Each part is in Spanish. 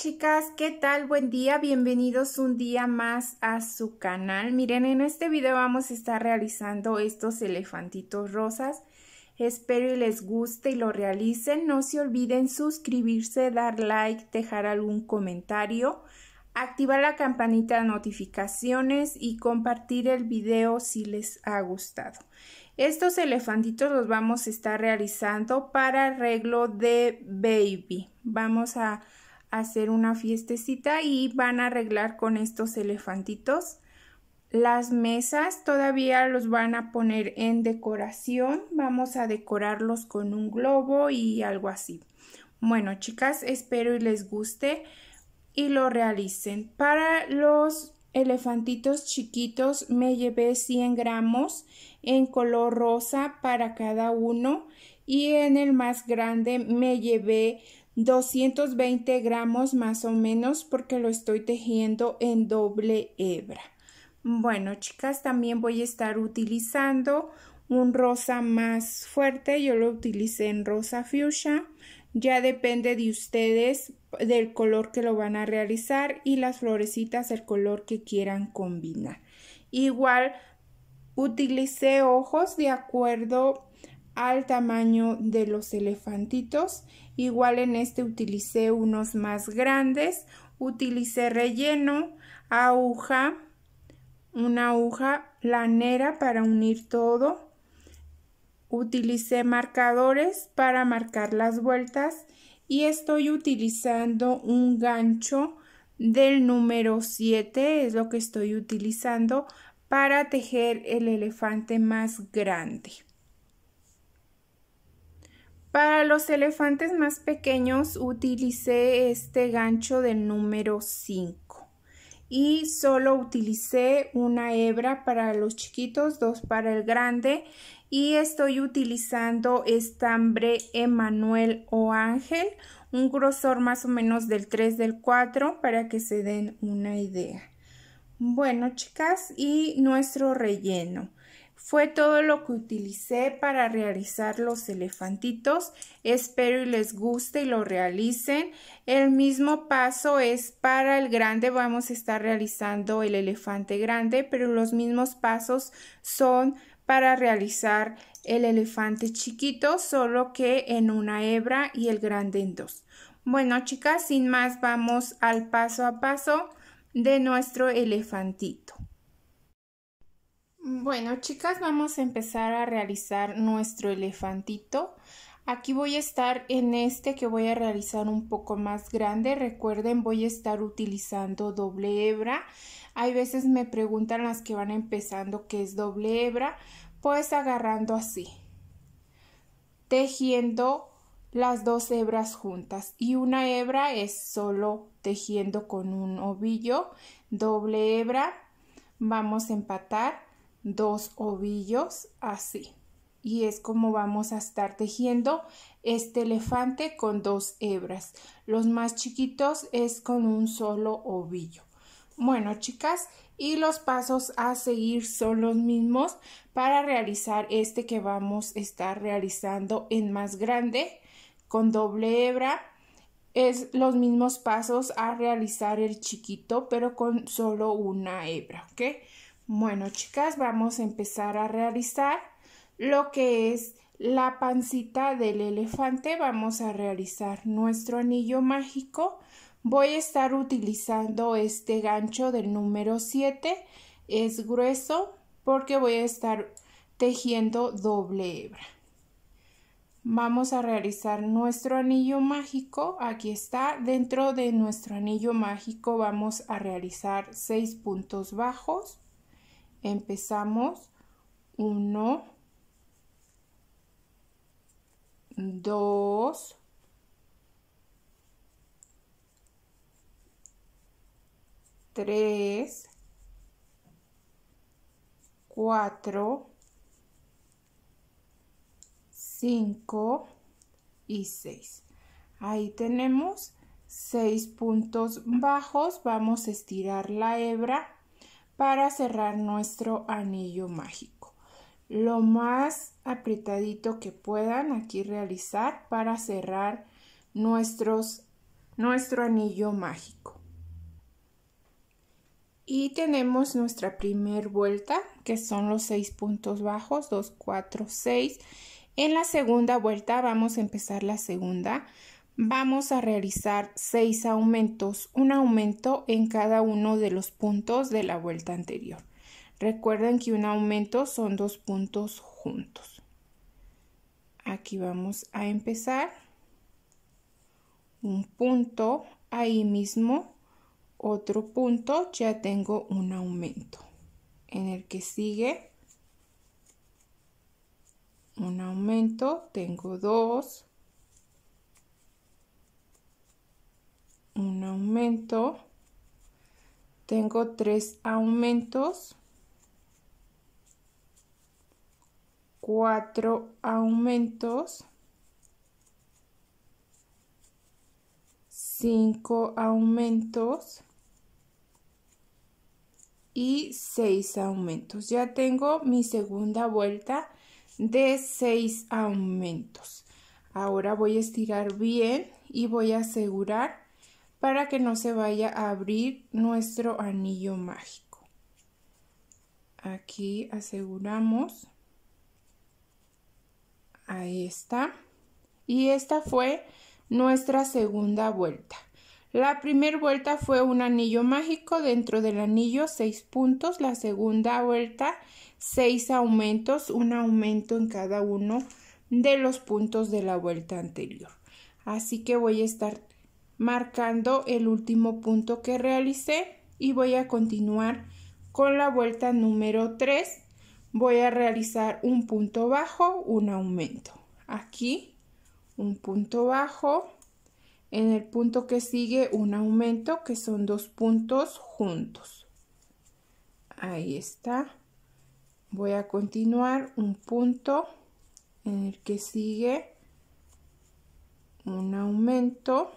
chicas, ¿qué tal? Buen día, bienvenidos un día más a su canal. Miren, en este video vamos a estar realizando estos elefantitos rosas. Espero y les guste y lo realicen. No se olviden suscribirse, dar like, dejar algún comentario, activar la campanita de notificaciones y compartir el video si les ha gustado. Estos elefantitos los vamos a estar realizando para arreglo de baby. Vamos a hacer una fiestecita y van a arreglar con estos elefantitos. Las mesas todavía los van a poner en decoración. Vamos a decorarlos con un globo y algo así. Bueno, chicas, espero y les guste y lo realicen. Para los elefantitos chiquitos me llevé 100 gramos en color rosa para cada uno y en el más grande me llevé 220 gramos más o menos porque lo estoy tejiendo en doble hebra. Bueno, chicas, también voy a estar utilizando un rosa más fuerte. Yo lo utilicé en rosa fuchsia. Ya depende de ustedes del color que lo van a realizar y las florecitas el color que quieran combinar. Igual utilicé ojos de acuerdo al tamaño de los elefantitos Igual en este utilicé unos más grandes, utilicé relleno, aguja, una aguja lanera para unir todo. Utilicé marcadores para marcar las vueltas y estoy utilizando un gancho del número 7, es lo que estoy utilizando para tejer el elefante más grande. Para los elefantes más pequeños utilicé este gancho del número 5 y solo utilicé una hebra para los chiquitos, dos para el grande y estoy utilizando estambre Emanuel o Ángel, un grosor más o menos del 3 del 4 para que se den una idea. Bueno chicas y nuestro relleno. Fue todo lo que utilicé para realizar los elefantitos. Espero y les guste y lo realicen. El mismo paso es para el grande. Vamos a estar realizando el elefante grande, pero los mismos pasos son para realizar el elefante chiquito, solo que en una hebra y el grande en dos. Bueno, chicas, sin más, vamos al paso a paso de nuestro elefantito. Bueno, chicas, vamos a empezar a realizar nuestro elefantito. Aquí voy a estar en este que voy a realizar un poco más grande. Recuerden, voy a estar utilizando doble hebra. Hay veces me preguntan las que van empezando qué es doble hebra. Pues agarrando así, tejiendo las dos hebras juntas y una hebra es solo tejiendo con un ovillo, doble hebra, vamos a empatar dos ovillos así. Y es como vamos a estar tejiendo este elefante con dos hebras. Los más chiquitos es con un solo ovillo. Bueno, chicas, y los pasos a seguir son los mismos para realizar este que vamos a estar realizando en más grande con doble hebra. Es los mismos pasos a realizar el chiquito, pero con solo una hebra, ¿ok? Bueno, chicas, vamos a empezar a realizar lo que es la pancita del elefante. Vamos a realizar nuestro anillo mágico. Voy a estar utilizando este gancho del número 7. Es grueso porque voy a estar tejiendo doble hebra. Vamos a realizar nuestro anillo mágico. Aquí está. Dentro de nuestro anillo mágico vamos a realizar 6 puntos bajos. Empezamos. 1, 2, 3, 4, 5 y 6. Ahí tenemos 6 puntos bajos. Vamos a estirar la hebra para cerrar nuestro anillo mágico. Lo más apretadito que puedan aquí realizar para cerrar nuestros, nuestro anillo mágico. Y tenemos nuestra primer vuelta, que son los seis puntos bajos, 2, 4, 6. En la segunda vuelta vamos a empezar la segunda Vamos a realizar seis aumentos, un aumento en cada uno de los puntos de la vuelta anterior. Recuerden que un aumento son dos puntos juntos. Aquí vamos a empezar. Un punto, ahí mismo, otro punto, ya tengo un aumento. En el que sigue, un aumento, tengo dos, un aumento, tengo tres aumentos, cuatro aumentos, cinco aumentos y seis aumentos. Ya tengo mi segunda vuelta de seis aumentos. Ahora voy a estirar bien y voy a asegurar para que no se vaya a abrir nuestro anillo mágico. Aquí aseguramos. Ahí está. Y esta fue nuestra segunda vuelta. La primera vuelta fue un anillo mágico, dentro del anillo seis puntos, la segunda vuelta seis aumentos, un aumento en cada uno de los puntos de la vuelta anterior. Así que voy a estar marcando el último punto que realicé y voy a continuar con la vuelta número 3 voy a realizar un punto bajo un aumento aquí un punto bajo en el punto que sigue un aumento que son dos puntos juntos ahí está voy a continuar un punto en el que sigue un aumento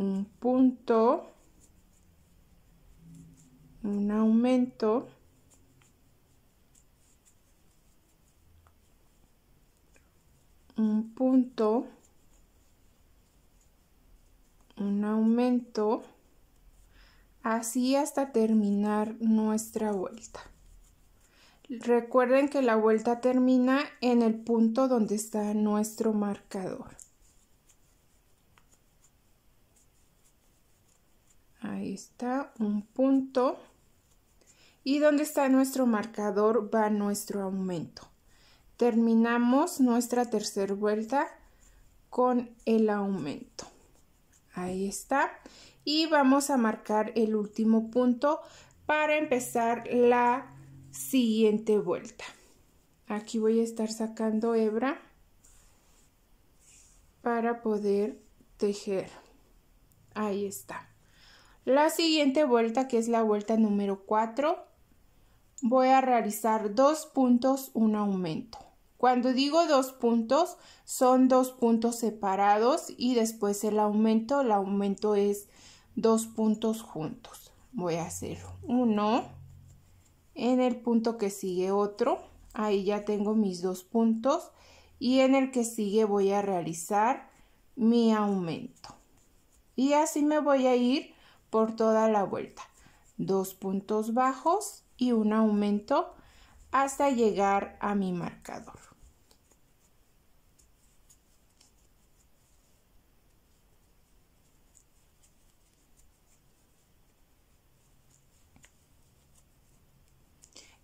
un punto, un aumento, un punto, un aumento, así hasta terminar nuestra vuelta. Recuerden que la vuelta termina en el punto donde está nuestro marcador. Ahí está, un punto. Y donde está nuestro marcador va nuestro aumento. Terminamos nuestra tercera vuelta con el aumento. Ahí está. Y vamos a marcar el último punto para empezar la siguiente vuelta. Aquí voy a estar sacando hebra para poder tejer. Ahí está. La siguiente vuelta, que es la vuelta número 4, voy a realizar dos puntos, un aumento. Cuando digo dos puntos, son dos puntos separados y después el aumento, el aumento es dos puntos juntos. Voy a hacer uno, en el punto que sigue otro, ahí ya tengo mis dos puntos y en el que sigue voy a realizar mi aumento. Y así me voy a ir por toda la vuelta, dos puntos bajos y un aumento hasta llegar a mi marcador.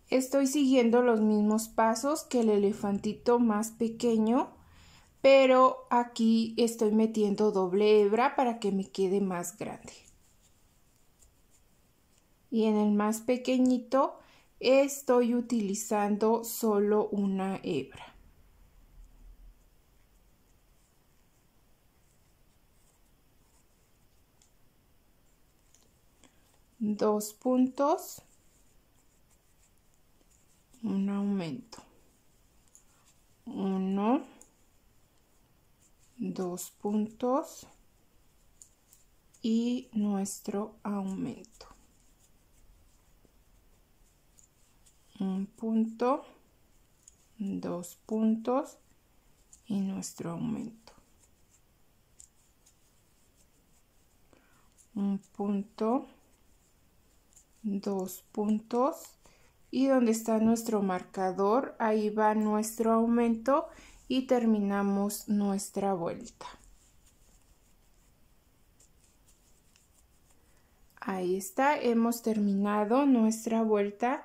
Estoy siguiendo los mismos pasos que el elefantito más pequeño, pero aquí estoy metiendo doble hebra para que me quede más grande y en el más pequeñito estoy utilizando solo una hebra. Dos puntos, un aumento, uno, dos puntos y nuestro aumento. un punto, dos puntos y nuestro aumento. Un punto, dos puntos y donde está nuestro marcador, ahí va nuestro aumento y terminamos nuestra vuelta. Ahí está, hemos terminado nuestra vuelta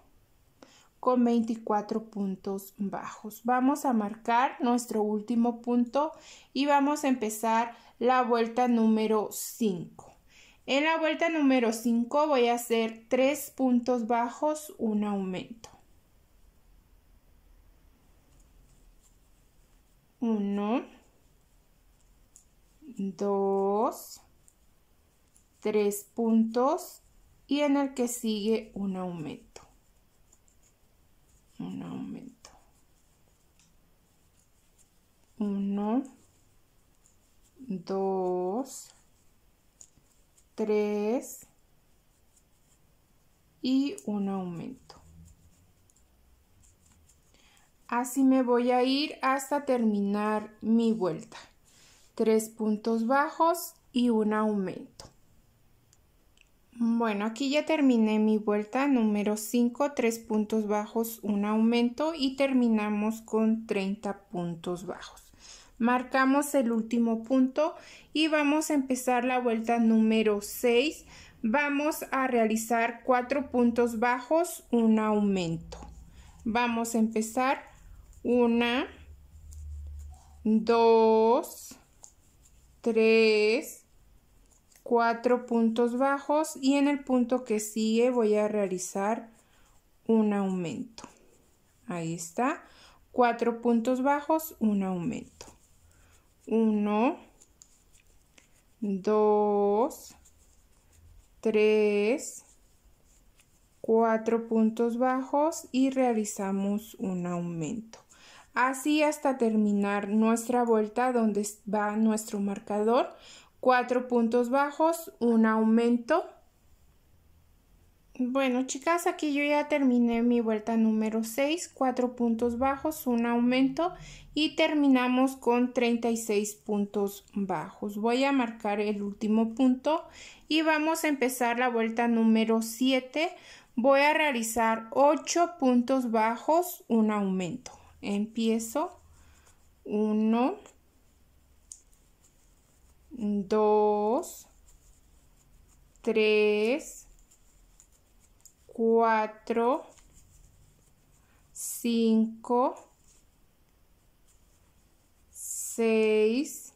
con 24 puntos bajos. Vamos a marcar nuestro último punto y vamos a empezar la vuelta número 5. En la vuelta número 5 voy a hacer 3 puntos bajos, un aumento. 1, 2, 3 puntos y en el que sigue un aumento. 3 y un aumento. Así me voy a ir hasta terminar mi vuelta. Tres puntos bajos y un aumento. Bueno, aquí ya terminé mi vuelta número 5, 3 puntos bajos, un aumento y terminamos con 30 puntos bajos marcamos el último punto y vamos a empezar la vuelta número 6 vamos a realizar cuatro puntos bajos un aumento vamos a empezar una dos tres cuatro puntos bajos y en el punto que sigue voy a realizar un aumento ahí está cuatro puntos bajos un aumento 1, 2, 3, 4 puntos bajos y realizamos un aumento. Así hasta terminar nuestra vuelta donde va nuestro marcador. 4 puntos bajos, un aumento bueno, chicas, aquí yo ya terminé mi vuelta número 6, 4 puntos bajos, un aumento y terminamos con 36 puntos bajos. Voy a marcar el último punto y vamos a empezar la vuelta número 7. Voy a realizar 8 puntos bajos, un aumento. Empiezo 1 2 3 4, 5, 6,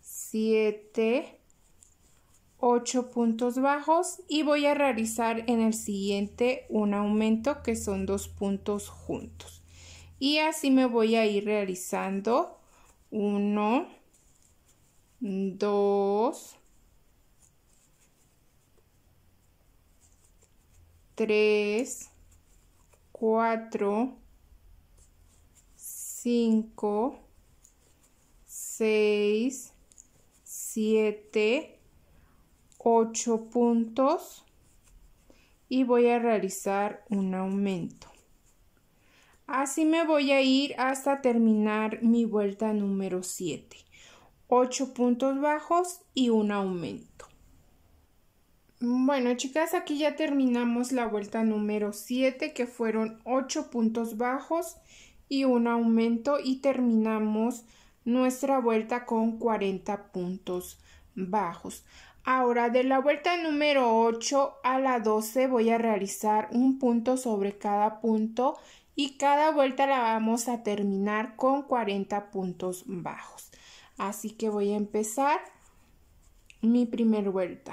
7, 8 puntos bajos y voy a realizar en el siguiente un aumento que son dos puntos juntos. Y así me voy a ir realizando 1, 2, 3, 4, 5, 6, 7, 8 puntos y voy a realizar un aumento. Así me voy a ir hasta terminar mi vuelta número 7. 8 puntos bajos y un aumento. Bueno, chicas, aquí ya terminamos la vuelta número 7, que fueron 8 puntos bajos y un aumento y terminamos nuestra vuelta con 40 puntos bajos. Ahora, de la vuelta número 8 a la 12 voy a realizar un punto sobre cada punto y cada vuelta la vamos a terminar con 40 puntos bajos. Así que voy a empezar mi primer vuelta.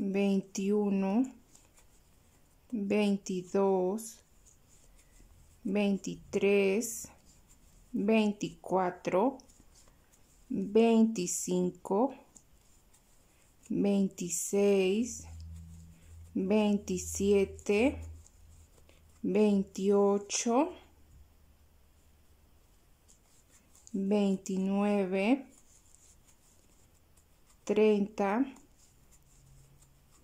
21, 22, 23, 24, 25, 26, 27, 28, 29, 30,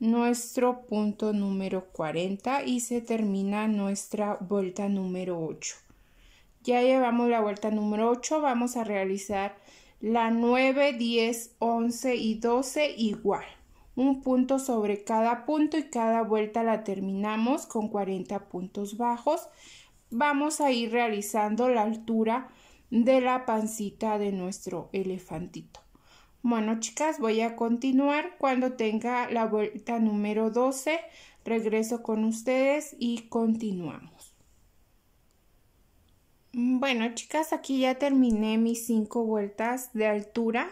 nuestro punto número 40 y se termina nuestra vuelta número 8. Ya llevamos la vuelta número 8, vamos a realizar la 9, 10, 11 y 12 igual. Un punto sobre cada punto y cada vuelta la terminamos con 40 puntos bajos. Vamos a ir realizando la altura de la pancita de nuestro elefantito. Bueno, chicas, voy a continuar. Cuando tenga la vuelta número 12, regreso con ustedes y continuamos. Bueno, chicas, aquí ya terminé mis 5 vueltas de altura,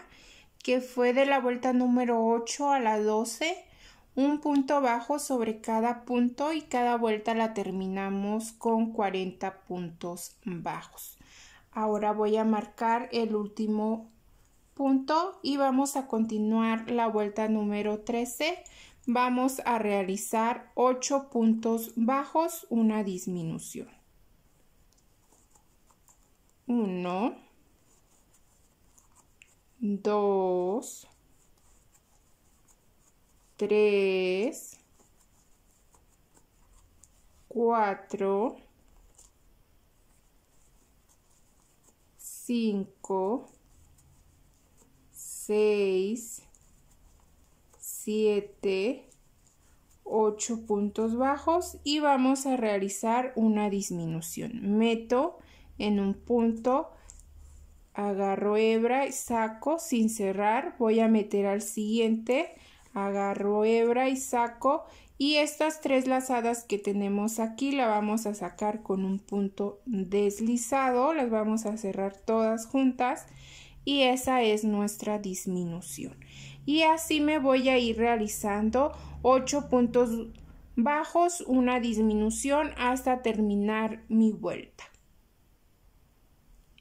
que fue de la vuelta número 8 a la 12. Un punto bajo sobre cada punto y cada vuelta la terminamos con 40 puntos bajos. Ahora voy a marcar el último punto y vamos a continuar la vuelta número 13 vamos a realizar 8 puntos bajos una disminución 1 2 3 4 5 6, 7, 8 puntos bajos y vamos a realizar una disminución. Meto en un punto, agarro hebra, y saco sin cerrar, voy a meter al siguiente, agarro hebra y saco y estas tres lazadas que tenemos aquí la vamos a sacar con un punto deslizado, las vamos a cerrar todas juntas y esa es nuestra disminución. Y así me voy a ir realizando 8 puntos bajos, una disminución hasta terminar mi vuelta.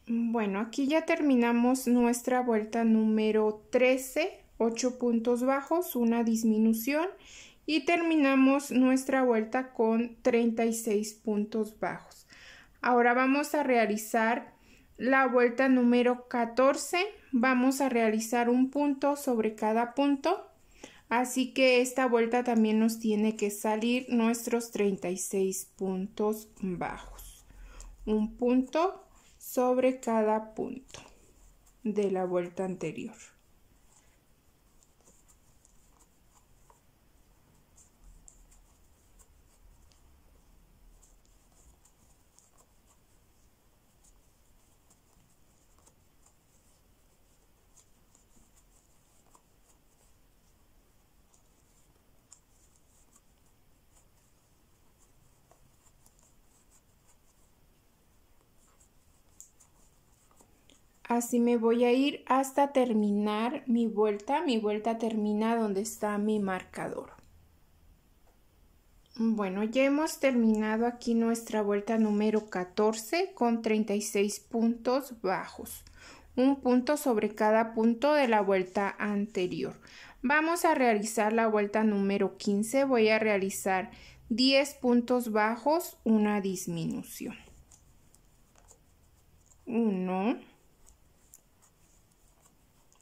Bueno, aquí ya terminamos nuestra vuelta número 13, 8 puntos bajos, una disminución y terminamos nuestra vuelta con 36 puntos bajos. Ahora vamos a realizar la vuelta número 14 vamos a realizar un punto sobre cada punto así que esta vuelta también nos tiene que salir nuestros 36 puntos bajos un punto sobre cada punto de la vuelta anterior Así me voy a ir hasta terminar mi vuelta. Mi vuelta termina donde está mi marcador. Bueno, ya hemos terminado aquí nuestra vuelta número 14 con 36 puntos bajos. Un punto sobre cada punto de la vuelta anterior. Vamos a realizar la vuelta número 15. Voy a realizar 10 puntos bajos, una disminución. 1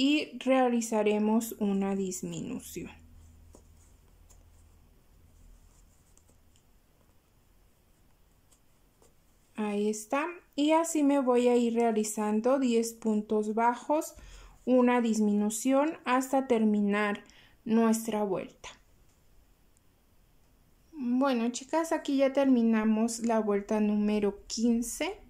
y realizaremos una disminución. Ahí está. Y así me voy a ir realizando 10 puntos bajos, una disminución hasta terminar nuestra vuelta. Bueno, chicas, aquí ya terminamos la vuelta número 15.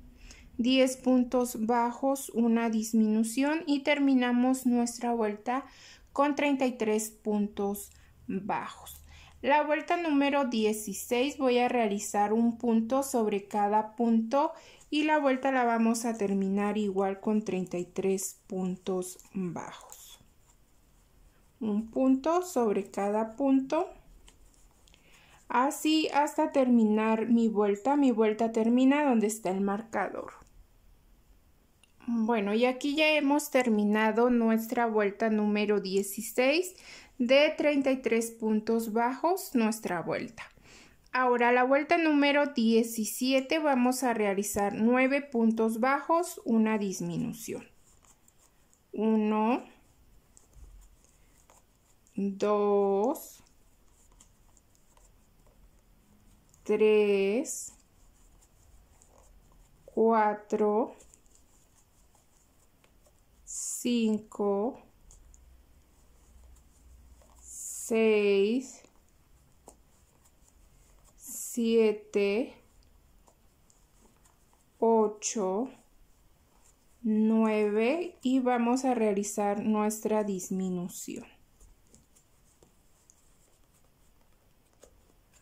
10 puntos bajos, una disminución y terminamos nuestra vuelta con 33 puntos bajos. La vuelta número 16 voy a realizar un punto sobre cada punto y la vuelta la vamos a terminar igual con 33 puntos bajos. Un punto sobre cada punto. Así hasta terminar mi vuelta. Mi vuelta termina donde está el marcador. Bueno, y aquí ya hemos terminado nuestra vuelta número 16 de 33 puntos bajos nuestra vuelta. Ahora la vuelta número 17 vamos a realizar 9 puntos bajos, una disminución. 1, 2, 3, 4, 5, 6, 7, 8, 9 y vamos a realizar nuestra disminución.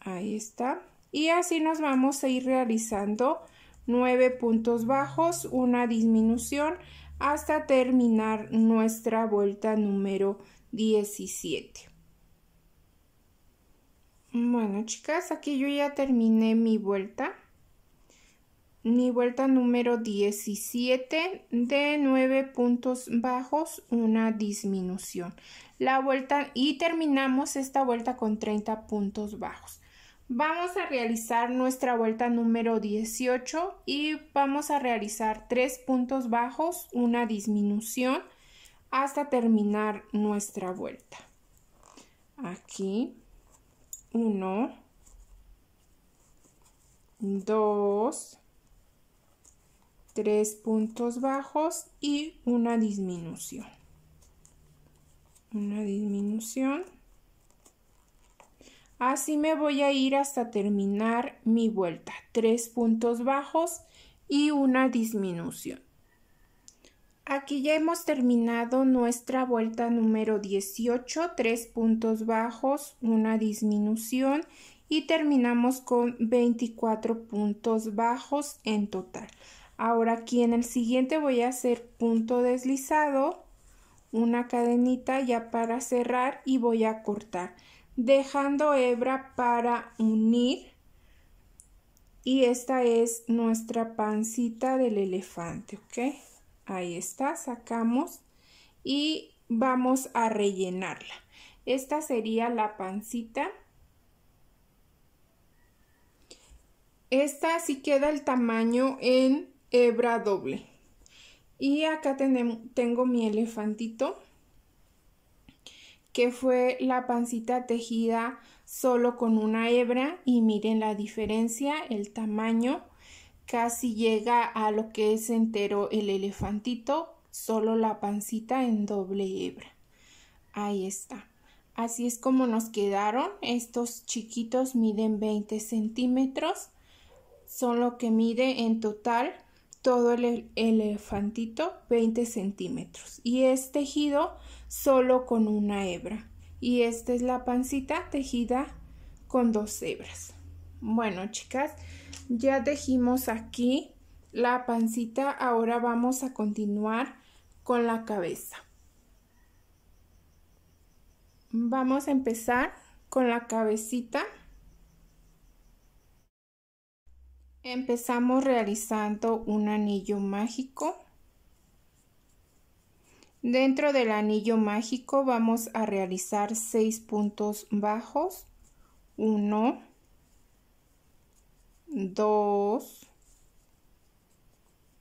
Ahí está. Y así nos vamos a ir realizando 9 puntos bajos, una disminución hasta terminar nuestra vuelta número 17. Bueno, chicas, aquí yo ya terminé mi vuelta. Mi vuelta número 17 de 9 puntos bajos, una disminución. La vuelta y terminamos esta vuelta con 30 puntos bajos. Vamos a realizar nuestra vuelta número 18 y vamos a realizar tres puntos bajos, una disminución hasta terminar nuestra vuelta. Aquí, 1, 2, tres puntos bajos y una disminución. Una disminución Así me voy a ir hasta terminar mi vuelta. Tres puntos bajos y una disminución. Aquí ya hemos terminado nuestra vuelta número 18, tres puntos bajos, una disminución y terminamos con 24 puntos bajos en total. Ahora aquí en el siguiente voy a hacer punto deslizado, una cadenita ya para cerrar y voy a cortar dejando hebra para unir y esta es nuestra pancita del elefante, ¿ok? Ahí está, sacamos y vamos a rellenarla. Esta sería la pancita. Esta sí queda el tamaño en hebra doble. Y acá tengo mi elefantito que fue la pancita tejida solo con una hebra y miren la diferencia, el tamaño casi llega a lo que es entero el elefantito, solo la pancita en doble hebra. Ahí está. Así es como nos quedaron. Estos chiquitos miden 20 centímetros. Son lo que mide en total todo el elefantito 20 centímetros. Y es tejido solo con una hebra. Y esta es la pancita tejida con dos hebras. Bueno, chicas, ya tejimos aquí la pancita. Ahora vamos a continuar con la cabeza. Vamos a empezar con la cabecita. Empezamos realizando un anillo mágico. Dentro del anillo mágico vamos a realizar 6 puntos bajos. 1, 2,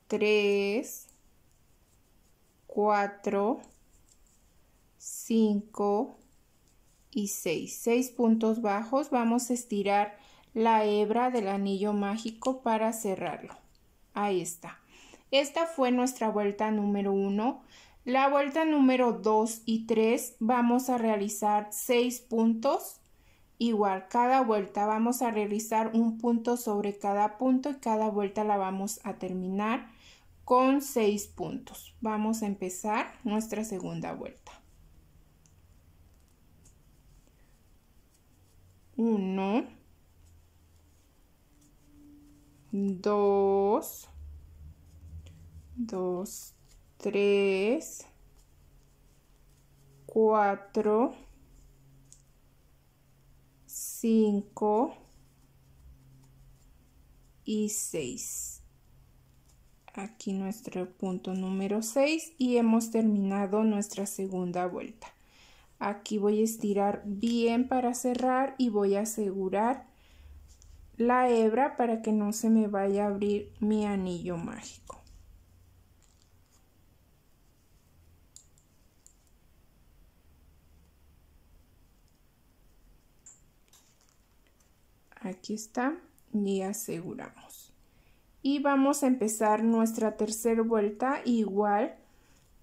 3, 4, 5 y 6. 6 puntos bajos. Vamos a estirar la hebra del anillo mágico para cerrarlo. Ahí está. Esta fue nuestra vuelta número 1. La vuelta número 2 y 3 vamos a realizar 6 puntos. Igual, cada vuelta vamos a realizar un punto sobre cada punto y cada vuelta la vamos a terminar con 6 puntos. Vamos a empezar nuestra segunda vuelta. 1, 2, 2, 3, 4, 5 y 6. Aquí nuestro punto número 6 y hemos terminado nuestra segunda vuelta. Aquí voy a estirar bien para cerrar y voy a asegurar la hebra para que no se me vaya a abrir mi anillo mágico. Aquí está. Y aseguramos. Y vamos a empezar nuestra tercera vuelta igual.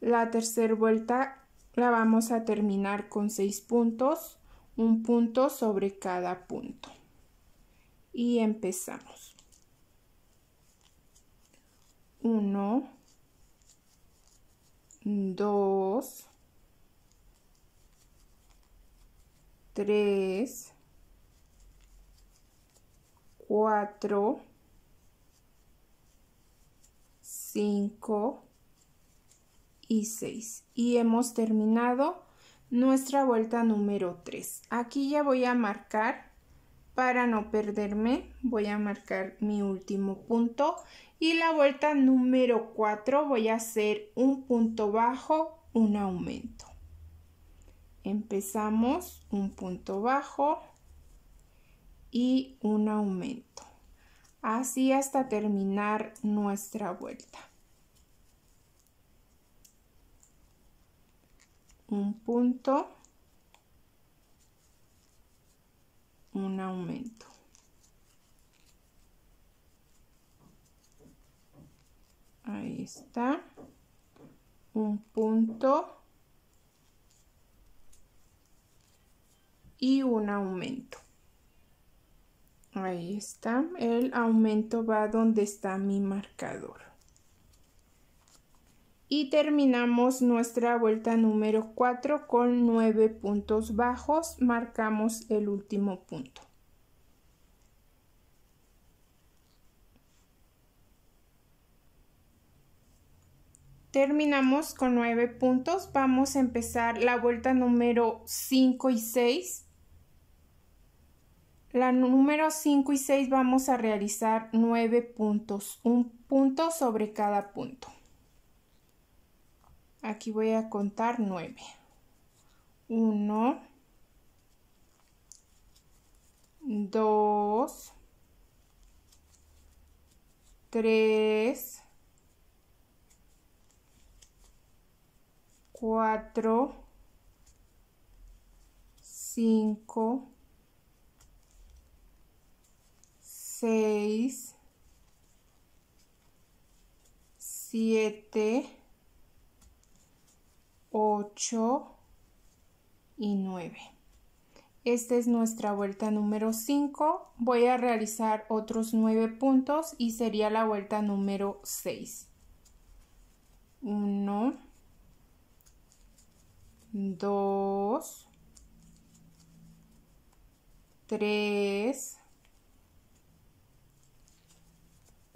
La tercera vuelta la vamos a terminar con seis puntos, un punto sobre cada punto. Y empezamos. uno 2, 3, 4, 5 y 6. Y hemos terminado nuestra vuelta número 3. Aquí ya voy a marcar para no perderme voy a marcar mi último punto y la vuelta número 4 voy a hacer un punto bajo un aumento empezamos un punto bajo y un aumento. Así hasta terminar nuestra vuelta. Un punto. Un aumento. Ahí está. Un punto. Y un aumento. Ahí está. El aumento va donde está mi marcador. Y terminamos nuestra vuelta número 4 con 9 puntos bajos. Marcamos el último punto. Terminamos con 9 puntos. Vamos a empezar la vuelta número 5 y 6 la número 5 y 6 vamos a realizar 9 puntos, un punto sobre cada punto. Aquí voy a contar 9. 1, 2, 3, 4, 5, 6, 7, 8 y 9. Esta es nuestra vuelta número 5. Voy a realizar otros 9 puntos y sería la vuelta número 6. 1, 2, 3,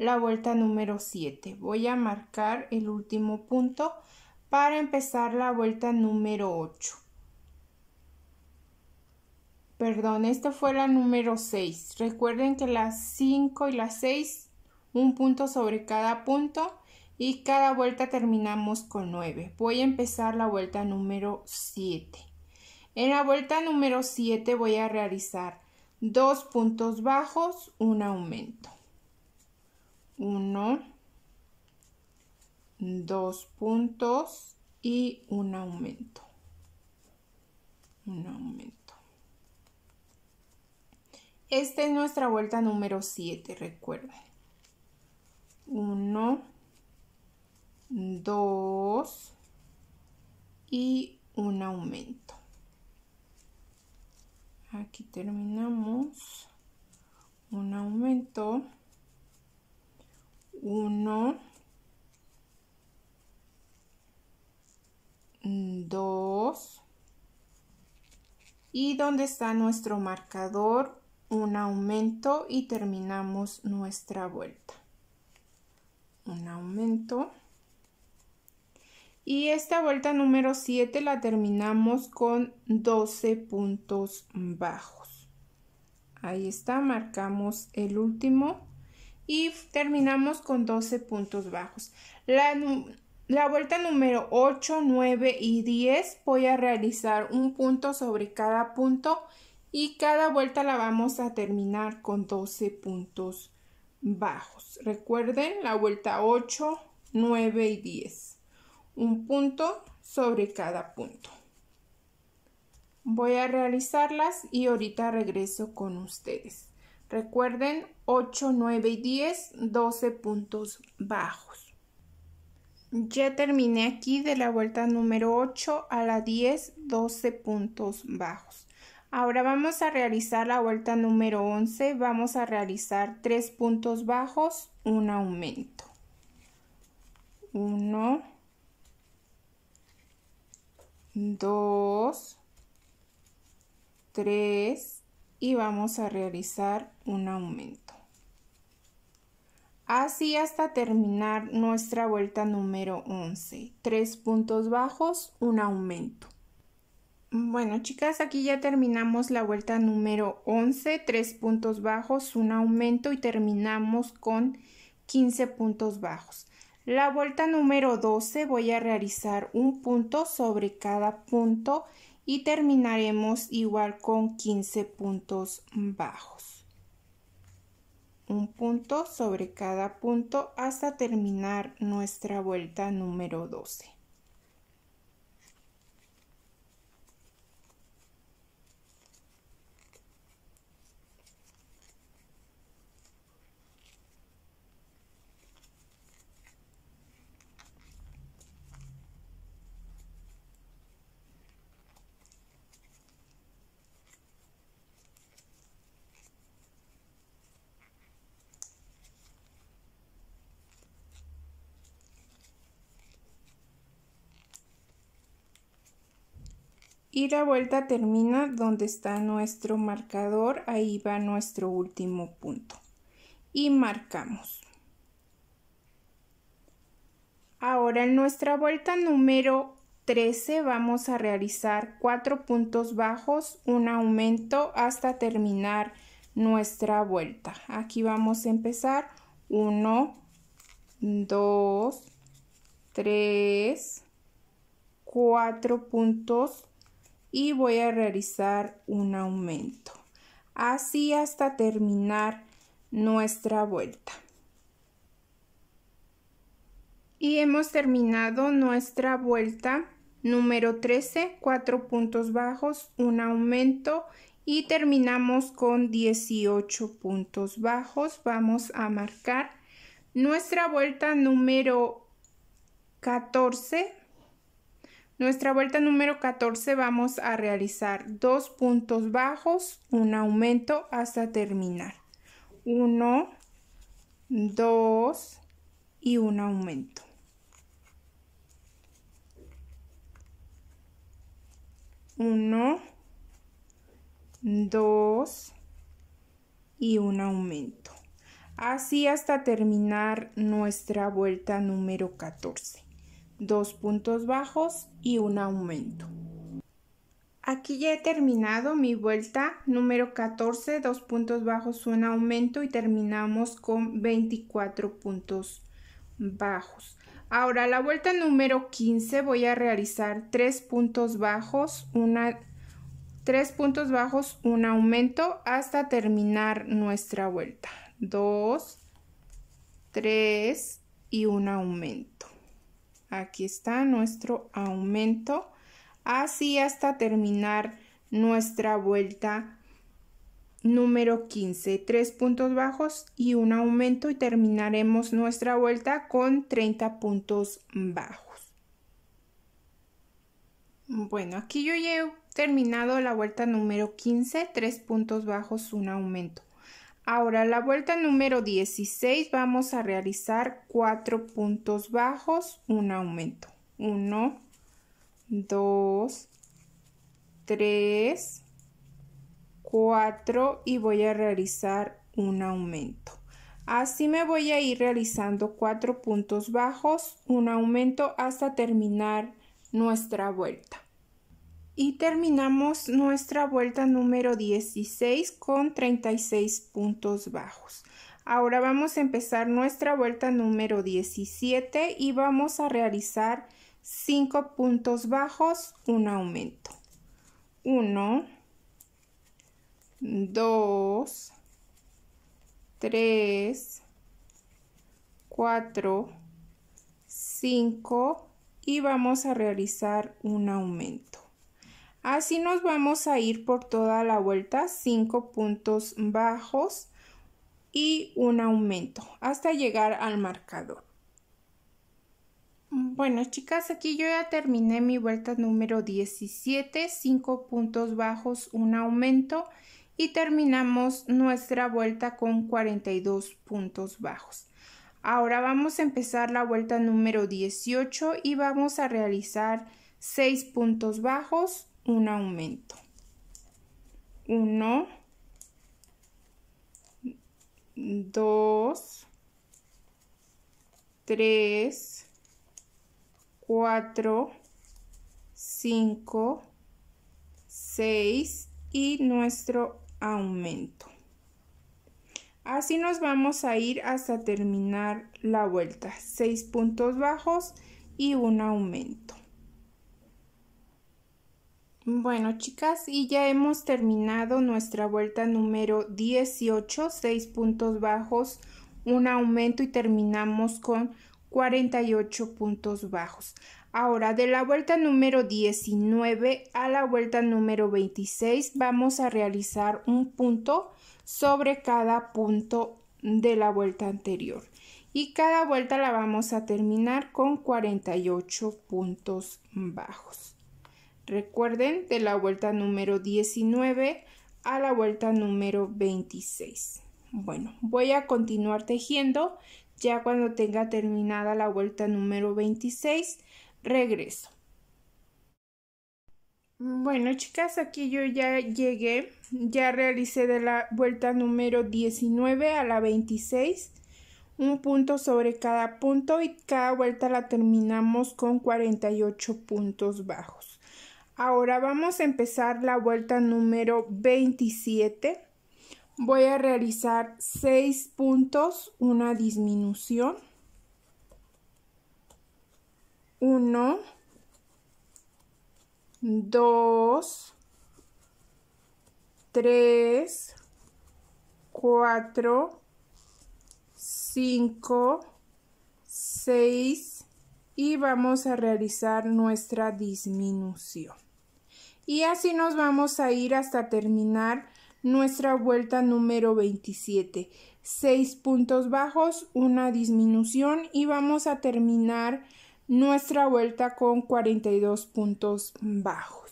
la vuelta número 7. Voy a marcar el último punto para empezar la vuelta número 8. Perdón, esta fue la número 6. Recuerden que las 5 y las 6, un punto sobre cada punto y cada vuelta terminamos con 9. Voy a empezar la vuelta número 7. En la vuelta número 7 voy a realizar dos puntos bajos, un aumento. 1, 2 puntos y un aumento. Un aumento. Esta es nuestra vuelta número 7, recuerden. 1, 2 y un aumento. Aquí terminamos. Un aumento. 1, 2 y donde está nuestro marcador un aumento y terminamos nuestra vuelta un aumento y esta vuelta número 7 la terminamos con 12 puntos bajos ahí está marcamos el último y terminamos con 12 puntos bajos. La, vuelta número 8, 9 y 10 voy a realizar un punto sobre cada punto y cada vuelta la vamos a terminar con 12 puntos bajos. Recuerden la vuelta 8, 9 y 10. Un punto sobre cada punto. Voy a realizarlas y ahorita regreso con ustedes. Recuerden 8, 9 y 10, 12 puntos bajos. Ya terminé aquí de la vuelta número 8 a la 10, 12 puntos bajos. Ahora vamos a realizar la vuelta número 11. Vamos a realizar 3 puntos bajos, un aumento. 1, 2, 3, y vamos a realizar un aumento. Así hasta terminar nuestra vuelta número 11. Tres puntos bajos, un aumento. Bueno, chicas, aquí ya terminamos la vuelta número 11, tres puntos bajos, un aumento y terminamos con 15 puntos bajos. La vuelta número 12 voy a realizar un punto sobre cada punto y terminaremos igual con 15 puntos bajos. Un punto sobre cada punto hasta terminar nuestra vuelta número 12. y la vuelta termina donde está nuestro marcador, ahí va nuestro último punto y marcamos. Ahora en nuestra vuelta número 13 vamos a realizar cuatro puntos bajos, un aumento hasta terminar nuestra vuelta. Aquí vamos a empezar 1, 2, 3, 4 puntos y voy a realizar un aumento así hasta terminar nuestra vuelta y hemos terminado nuestra vuelta número 13 cuatro puntos bajos un aumento y terminamos con 18 puntos bajos vamos a marcar nuestra vuelta número 14 nuestra vuelta número 14 vamos a realizar dos puntos bajos, un aumento hasta terminar. Uno, dos y un aumento. Uno, dos y un aumento. Así hasta terminar nuestra vuelta número 14 dos puntos bajos y un aumento. Aquí ya he terminado mi vuelta número 14, dos puntos bajos, un aumento y terminamos con 24 puntos bajos. Ahora la vuelta número 15 voy a realizar tres puntos bajos, una, tres puntos bajos, un aumento hasta terminar nuestra vuelta. Dos, tres y un aumento. Aquí está nuestro aumento. Así hasta terminar nuestra vuelta número 15. Tres puntos bajos y un aumento y terminaremos nuestra vuelta con 30 puntos bajos. Bueno, aquí yo ya he terminado la vuelta número 15. Tres puntos bajos, un aumento. Ahora, la vuelta número 16 vamos a realizar cuatro puntos bajos, un aumento. 1, 2, 3, 4 y voy a realizar un aumento. Así me voy a ir realizando cuatro puntos bajos, un aumento hasta terminar nuestra vuelta. Y terminamos nuestra vuelta número 16 con 36 puntos bajos. Ahora vamos a empezar nuestra vuelta número 17 y vamos a realizar 5 puntos bajos, un aumento. 1, 2, 3, 4, 5 y vamos a realizar un aumento. Así nos vamos a ir por toda la vuelta, 5 puntos bajos y un aumento hasta llegar al marcador. Bueno chicas, aquí yo ya terminé mi vuelta número 17, 5 puntos bajos, un aumento y terminamos nuestra vuelta con 42 puntos bajos. Ahora vamos a empezar la vuelta número 18 y vamos a realizar 6 puntos bajos, un aumento. 1, 2, 3, 4, 5, 6 y nuestro aumento. Así nos vamos a ir hasta terminar la vuelta. 6 puntos bajos y un aumento. Bueno, chicas, y ya hemos terminado nuestra vuelta número 18, 6 puntos bajos, un aumento y terminamos con 48 puntos bajos. Ahora, de la vuelta número 19 a la vuelta número 26 vamos a realizar un punto sobre cada punto de la vuelta anterior y cada vuelta la vamos a terminar con 48 puntos bajos. Recuerden, de la vuelta número 19 a la vuelta número 26. Bueno, voy a continuar tejiendo. Ya cuando tenga terminada la vuelta número 26, regreso. Bueno, chicas, aquí yo ya llegué. Ya realicé de la vuelta número 19 a la 26 un punto sobre cada punto y cada vuelta la terminamos con 48 puntos bajos. Ahora vamos a empezar la vuelta número 27. Voy a realizar 6 puntos, una disminución. 1, 2, 3, 4, 5, 6 y vamos a realizar nuestra disminución. Y así nos vamos a ir hasta terminar nuestra vuelta número 27. 6 puntos bajos, una disminución y vamos a terminar nuestra vuelta con 42 puntos bajos.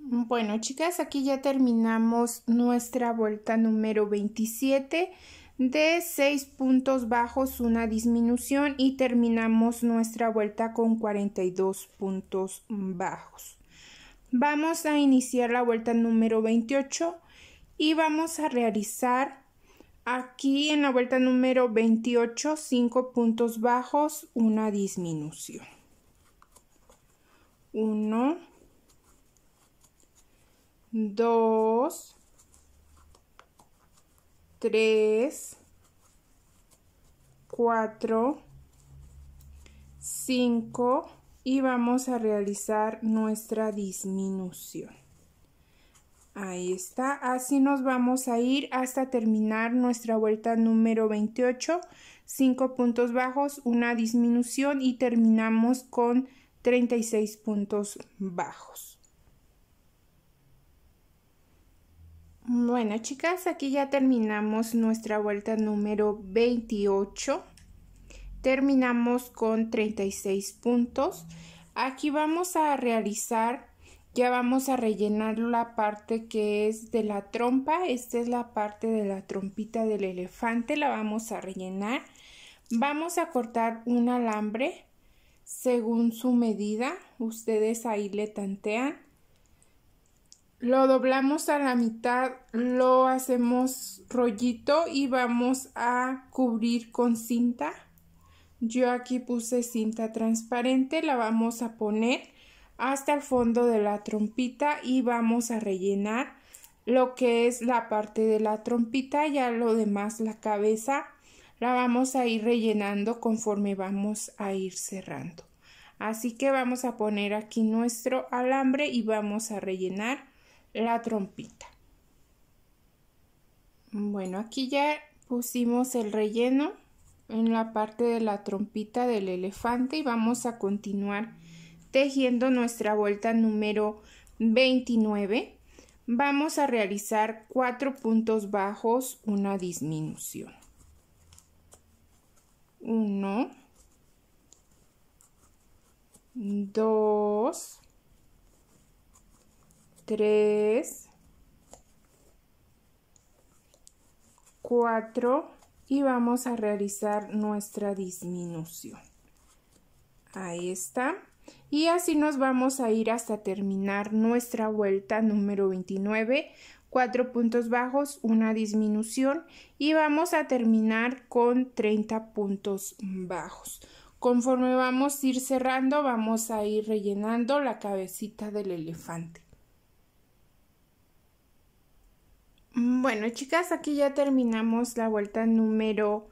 Bueno, chicas, aquí ya terminamos nuestra vuelta número 27 de 6 puntos bajos una disminución y terminamos nuestra vuelta con 42 puntos bajos. Vamos a iniciar la vuelta número 28 y vamos a realizar aquí en la vuelta número 28 5 puntos bajos una disminución. 1 2 3, 4, 5 y vamos a realizar nuestra disminución. Ahí está, así nos vamos a ir hasta terminar nuestra vuelta número 28, 5 puntos bajos, una disminución y terminamos con 36 puntos bajos. Bueno, chicas, aquí ya terminamos nuestra vuelta número 28. Terminamos con 36 puntos. Aquí vamos a realizar, ya vamos a rellenar la parte que es de la trompa. Esta es la parte de la trompita del elefante, la vamos a rellenar. Vamos a cortar un alambre según su medida. Ustedes ahí le tantean lo doblamos a la mitad, lo hacemos rollito y vamos a cubrir con cinta. Yo aquí puse cinta transparente, la vamos a poner hasta el fondo de la trompita y vamos a rellenar lo que es la parte de la trompita, a lo demás la cabeza la vamos a ir rellenando conforme vamos a ir cerrando. Así que vamos a poner aquí nuestro alambre y vamos a rellenar la trompita. Bueno, aquí ya pusimos el relleno en la parte de la trompita del elefante y vamos a continuar tejiendo nuestra vuelta número 29. Vamos a realizar cuatro puntos bajos, una disminución. 1, 2, 3, 4 y vamos a realizar nuestra disminución. Ahí está. Y así nos vamos a ir hasta terminar nuestra vuelta número 29, 4 puntos bajos, una disminución y vamos a terminar con 30 puntos bajos. Conforme vamos a ir cerrando, vamos a ir rellenando la cabecita del elefante. Bueno, chicas, aquí ya terminamos la vuelta número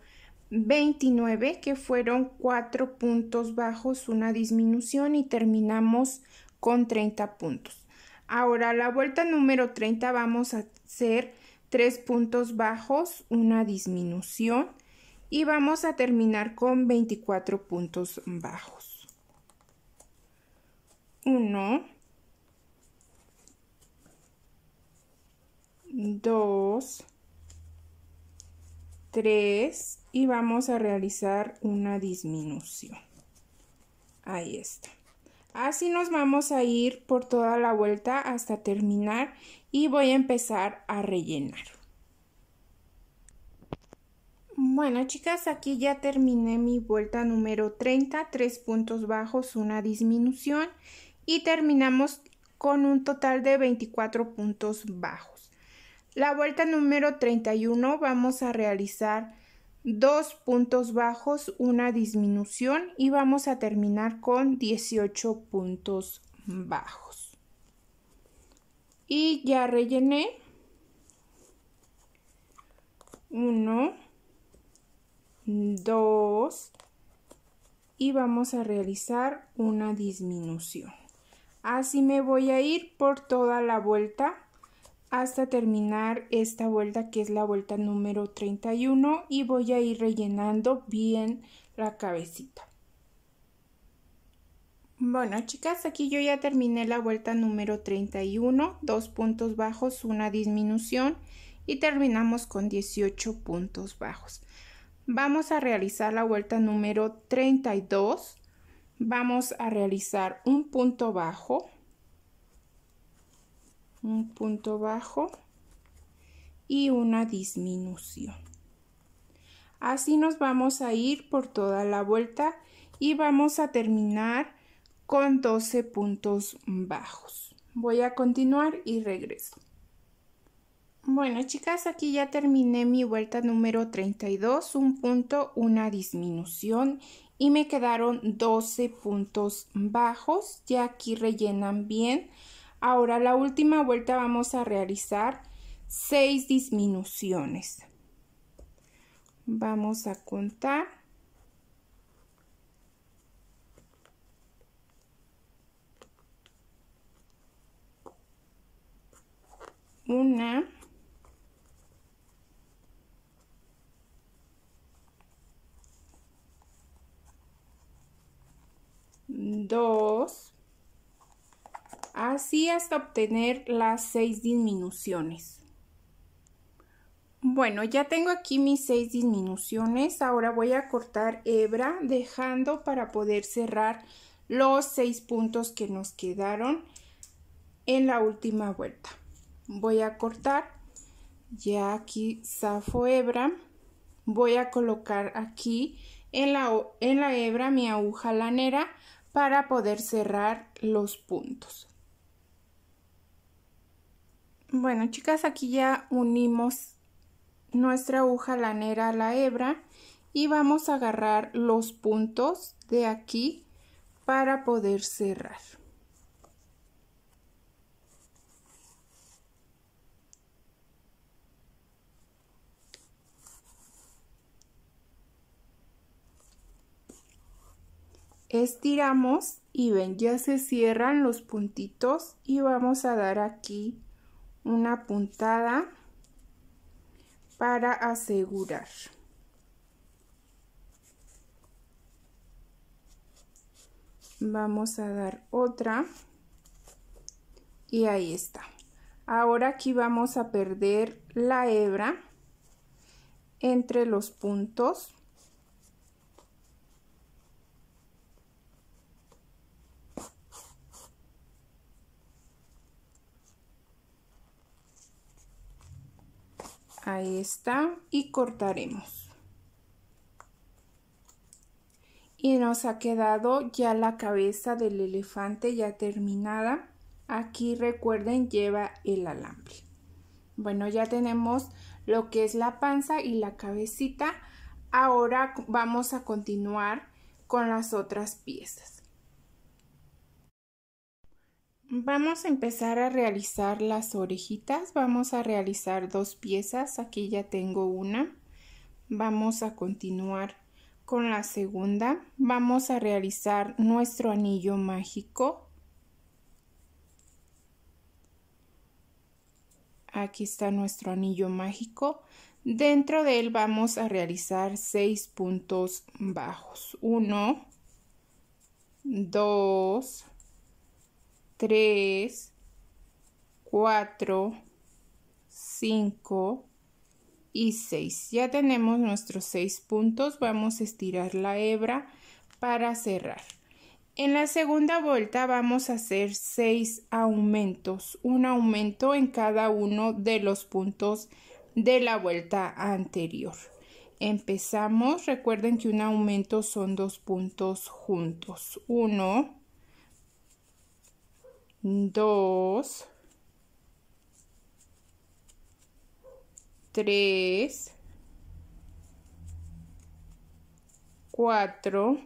29, que fueron cuatro puntos bajos, una disminución y terminamos con 30 puntos. Ahora, la vuelta número 30 vamos a hacer tres puntos bajos, una disminución y vamos a terminar con 24 puntos bajos. 1 2, 3 y vamos a realizar una disminución. Ahí está. Así nos vamos a ir por toda la vuelta hasta terminar y voy a empezar a rellenar. Bueno chicas, aquí ya terminé mi vuelta número 30, tres puntos bajos, una disminución y terminamos con un total de 24 puntos bajos. La vuelta número 31 vamos a realizar dos puntos bajos, una disminución y vamos a terminar con 18 puntos bajos. Y ya rellené. 1, 2 y vamos a realizar una disminución. Así me voy a ir por toda la vuelta hasta terminar esta vuelta que es la vuelta número 31 y voy a ir rellenando bien la cabecita. Bueno chicas, aquí yo ya terminé la vuelta número 31, dos puntos bajos, una disminución y terminamos con 18 puntos bajos. Vamos a realizar la vuelta número 32, vamos a realizar un punto bajo, un punto bajo y una disminución. Así nos vamos a ir por toda la vuelta y vamos a terminar con 12 puntos bajos. Voy a continuar y regreso. Bueno chicas, aquí ya terminé mi vuelta número 32, un punto, una disminución y me quedaron 12 puntos bajos. Ya aquí rellenan bien Ahora, la última vuelta vamos a realizar seis disminuciones. Vamos a contar. Una. así hasta obtener las seis disminuciones. Bueno, ya tengo aquí mis seis disminuciones. Ahora voy a cortar hebra dejando para poder cerrar los seis puntos que nos quedaron en la última vuelta. Voy a cortar ya aquí zafo hebra. Voy a colocar aquí en la, en la hebra mi aguja lanera para poder cerrar los puntos. Bueno, chicas, aquí ya unimos nuestra aguja lanera a la hebra y vamos a agarrar los puntos de aquí para poder cerrar. Estiramos y ven, ya se cierran los puntitos y vamos a dar aquí una puntada para asegurar. Vamos a dar otra y ahí está. Ahora aquí vamos a perder la hebra entre los puntos Ahí está. Y cortaremos. Y nos ha quedado ya la cabeza del elefante ya terminada. Aquí recuerden lleva el alambre. Bueno, ya tenemos lo que es la panza y la cabecita. Ahora vamos a continuar con las otras piezas. Vamos a empezar a realizar las orejitas. Vamos a realizar dos piezas. Aquí ya tengo una. Vamos a continuar con la segunda. Vamos a realizar nuestro anillo mágico. Aquí está nuestro anillo mágico. Dentro de él vamos a realizar seis puntos bajos. Uno, dos, 3, 4, 5 y 6. Ya tenemos nuestros 6 puntos. Vamos a estirar la hebra para cerrar. En la segunda vuelta vamos a hacer 6 aumentos, un aumento en cada uno de los puntos de la vuelta anterior. Empezamos, recuerden que un aumento son dos puntos juntos, 1, dos, tres, cuatro,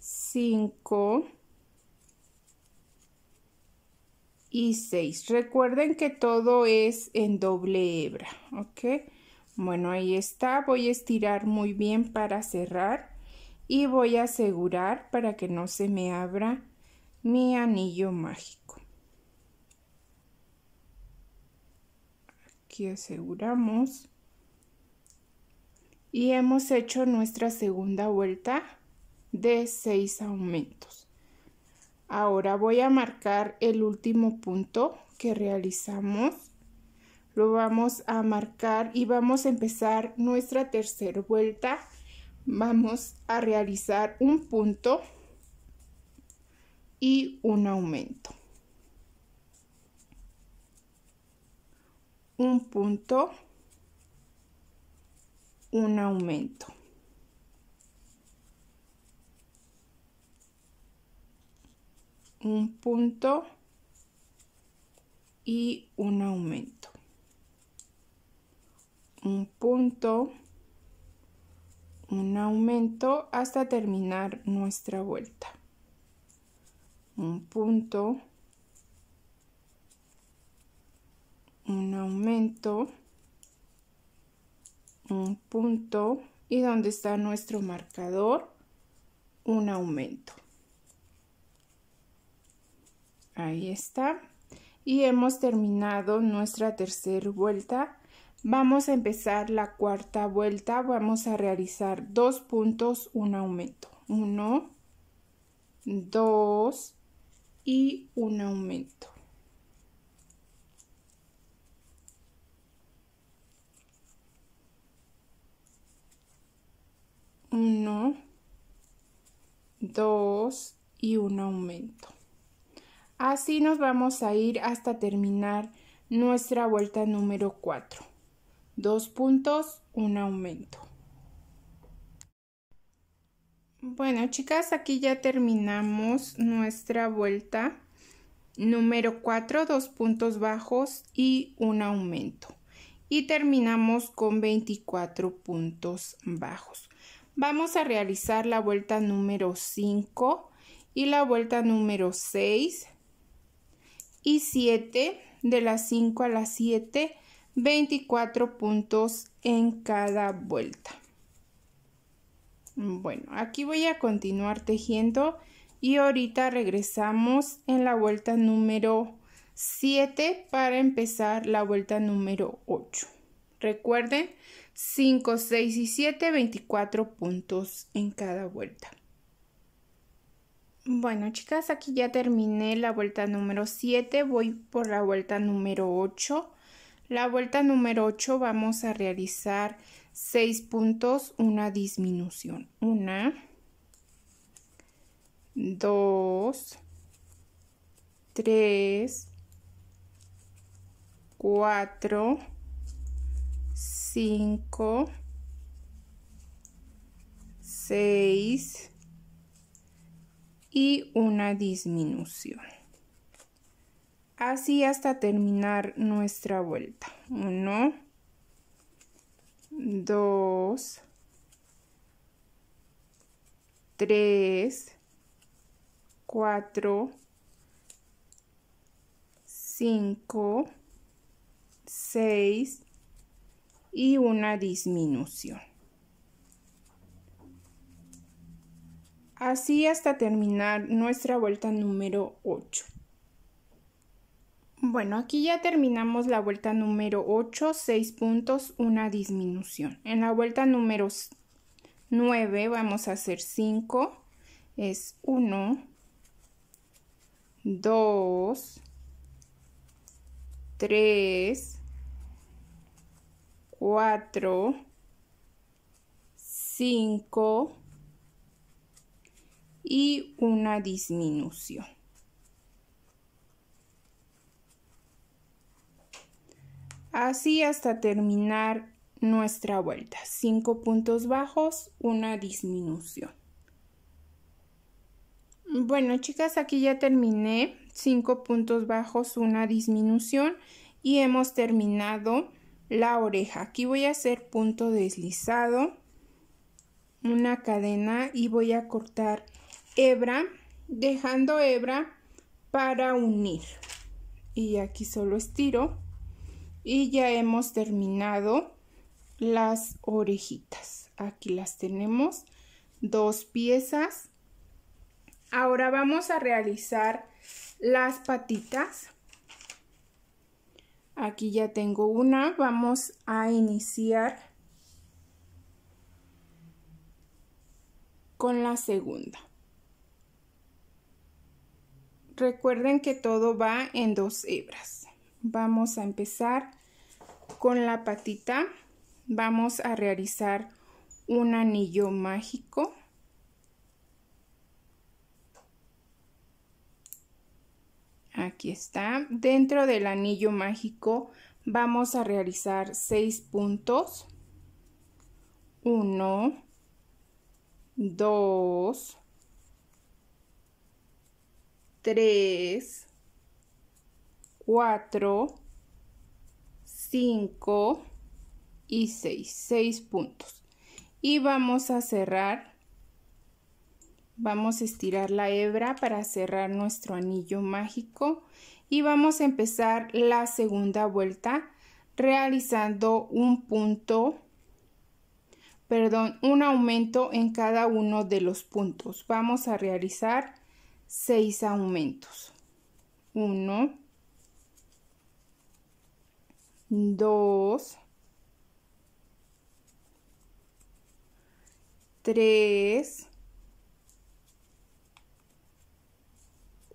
cinco y seis. Recuerden que todo es en doble hebra, ¿ok? Bueno, ahí está. Voy a estirar muy bien para cerrar y voy a asegurar para que no se me abra mi anillo mágico. Aquí aseguramos. Y hemos hecho nuestra segunda vuelta de seis aumentos. Ahora voy a marcar el último punto que realizamos. Lo vamos a marcar y vamos a empezar nuestra tercera vuelta. Vamos a realizar un punto y un aumento. Un punto, un aumento. Un punto y un aumento. Un punto, un aumento hasta terminar nuestra vuelta un punto, un aumento, un punto y donde está nuestro marcador, un aumento. Ahí está. Y hemos terminado nuestra tercera vuelta. Vamos a empezar la cuarta vuelta. Vamos a realizar dos puntos, un aumento. Uno, dos, y un aumento. Uno, dos y un aumento. Así nos vamos a ir hasta terminar nuestra vuelta número 4. Dos puntos, un aumento. Bueno, chicas, aquí ya terminamos nuestra vuelta número 4, dos puntos bajos y un aumento. Y terminamos con 24 puntos bajos. Vamos a realizar la vuelta número 5 y la vuelta número 6 y 7 de las 5 a las 7, 24 puntos en cada vuelta. Bueno, aquí voy a continuar tejiendo y ahorita regresamos en la vuelta número 7 para empezar la vuelta número 8. Recuerden, 5, 6 y 7, 24 puntos en cada vuelta. Bueno, chicas, aquí ya terminé la vuelta número 7, voy por la vuelta número 8. La vuelta número 8 vamos a realizar 6 puntos, una disminución. 1, 2, 3, 4, 5, 6 y una disminución. Así hasta terminar nuestra vuelta. 1, 2, 3, 4, 5, 6 y una disminución. Así hasta terminar nuestra vuelta número 8. Bueno, aquí ya terminamos la vuelta número 8, 6 puntos, una disminución. En la vuelta número 9 vamos a hacer 5, es 1, 2, 3, 4, 5 y una disminución. así hasta terminar nuestra vuelta. Cinco puntos bajos, una disminución. Bueno, chicas, aquí ya terminé. Cinco puntos bajos, una disminución. Y hemos terminado la oreja. Aquí voy a hacer punto deslizado, una cadena y voy a cortar hebra, dejando hebra para unir. Y aquí solo estiro y ya hemos terminado las orejitas aquí las tenemos dos piezas ahora vamos a realizar las patitas aquí ya tengo una vamos a iniciar con la segunda recuerden que todo va en dos hebras vamos a empezar con la patita vamos a realizar un anillo mágico aquí está dentro del anillo mágico vamos a realizar seis puntos 1 2 3 4, 5 y 6, 6 puntos. Y vamos a cerrar, vamos a estirar la hebra para cerrar nuestro anillo mágico y vamos a empezar la segunda vuelta realizando un punto, perdón, un aumento en cada uno de los puntos. Vamos a realizar 6 aumentos. 1, 2, 3,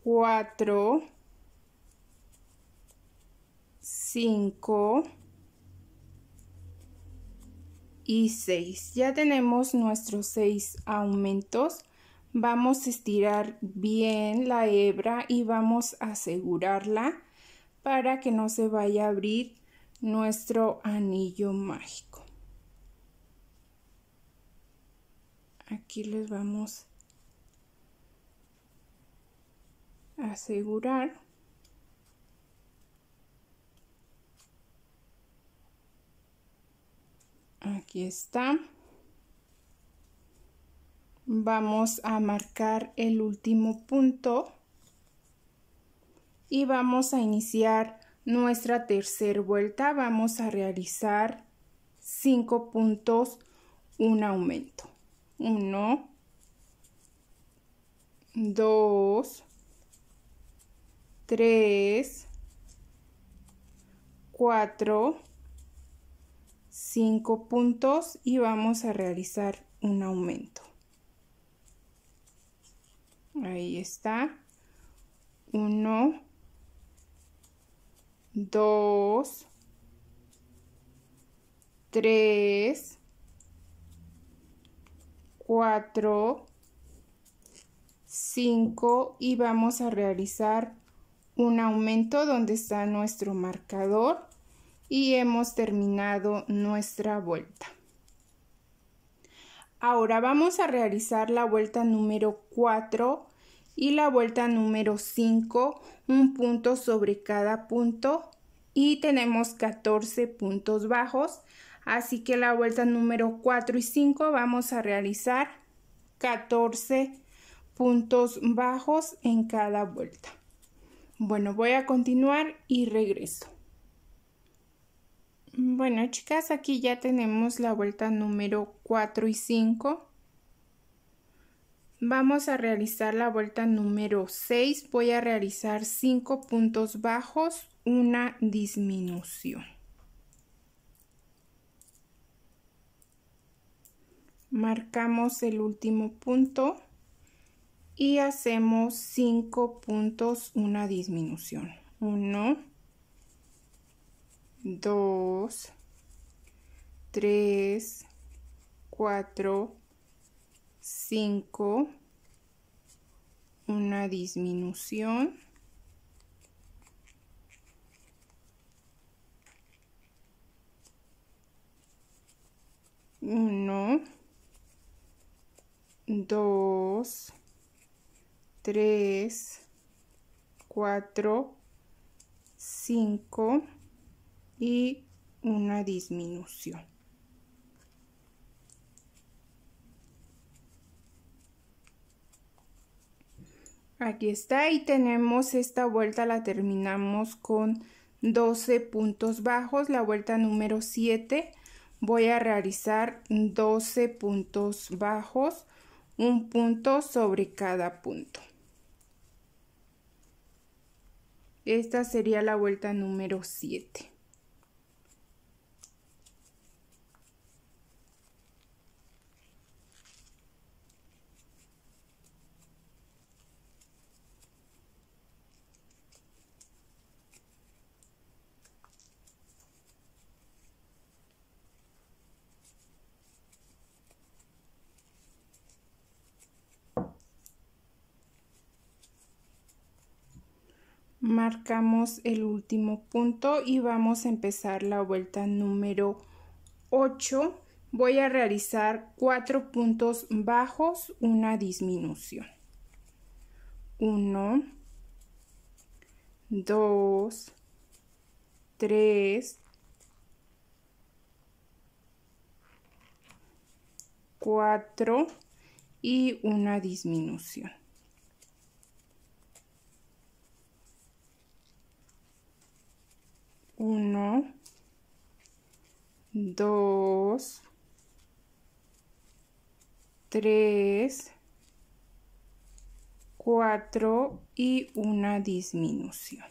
4, 5 y 6. Ya tenemos nuestros 6 aumentos. Vamos a estirar bien la hebra y vamos a asegurarla para que no se vaya a abrir nuestro anillo mágico. Aquí les vamos a asegurar aquí está vamos a marcar el último punto y vamos a iniciar nuestra tercera vuelta vamos a realizar 5 puntos, un aumento. 1, 2, 3, 4, 5 puntos y vamos a realizar un aumento. Ahí está. 1, 2, 3, 4, 5 y vamos a realizar un aumento donde está nuestro marcador y hemos terminado nuestra vuelta. Ahora vamos a realizar la vuelta número 4 y la vuelta número 5, un punto sobre cada punto y tenemos 14 puntos bajos. Así que la vuelta número 4 y 5 vamos a realizar 14 puntos bajos en cada vuelta. Bueno, voy a continuar y regreso. Bueno, chicas, aquí ya tenemos la vuelta número 4 y 5. Vamos a realizar la vuelta número 6. Voy a realizar 5 puntos bajos, una disminución. Marcamos el último punto y hacemos 5 puntos, una disminución. 1, 2, 3, 4, 5, una disminución. 1, 2, 3, 4, 5 y una disminución. Aquí está y tenemos esta vuelta la terminamos con 12 puntos bajos. La vuelta número 7 voy a realizar 12 puntos bajos, un punto sobre cada punto. Esta sería la vuelta número 7. marcamos el último punto y vamos a empezar la vuelta número 8. Voy a realizar cuatro puntos bajos, una disminución. 1, 2, 3, 4 y una disminución. 1, 2, 3, 4 y una disminución.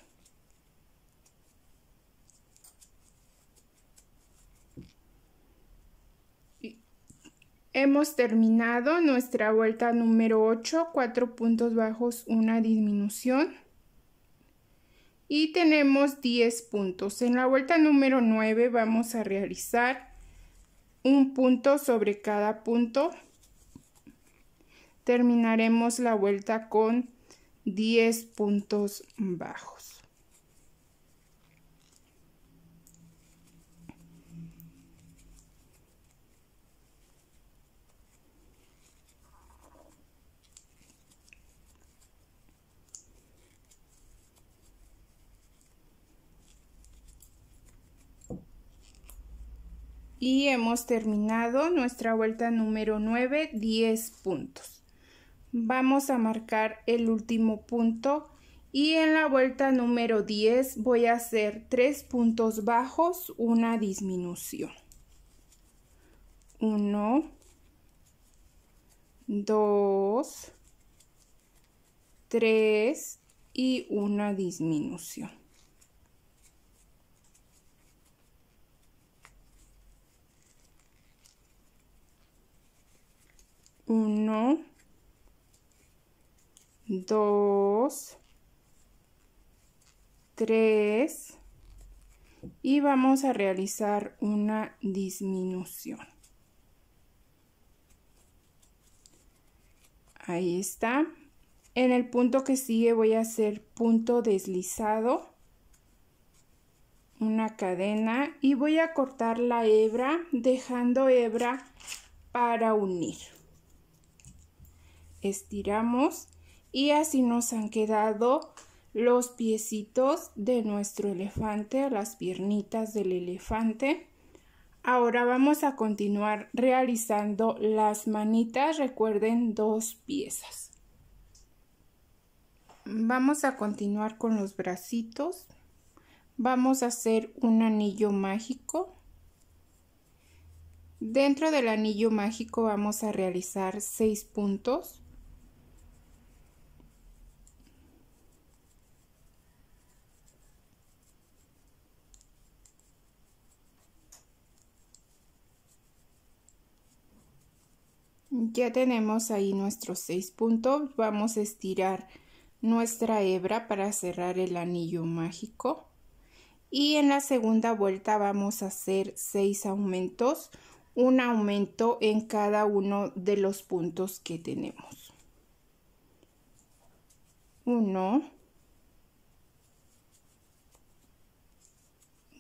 Hemos terminado nuestra vuelta número 8, 4 puntos bajos, una disminución y tenemos 10 puntos. En la vuelta número 9 vamos a realizar un punto sobre cada punto. Terminaremos la vuelta con 10 puntos bajos. y hemos terminado nuestra vuelta número 9, 10 puntos. Vamos a marcar el último punto y en la vuelta número 10 voy a hacer 3 puntos bajos, una disminución. 1, 2, 3 y una disminución. 1, 2, 3 y vamos a realizar una disminución. Ahí está. En el punto que sigue voy a hacer punto deslizado, una cadena y voy a cortar la hebra dejando hebra para unir estiramos y así nos han quedado los piecitos de nuestro elefante, las piernitas del elefante. Ahora vamos a continuar realizando las manitas, recuerden dos piezas. Vamos a continuar con los bracitos. Vamos a hacer un anillo mágico. Dentro del anillo mágico vamos a realizar seis puntos. ya tenemos ahí nuestros seis puntos, vamos a estirar nuestra hebra para cerrar el anillo mágico y en la segunda vuelta vamos a hacer seis aumentos, un aumento en cada uno de los puntos que tenemos. 1,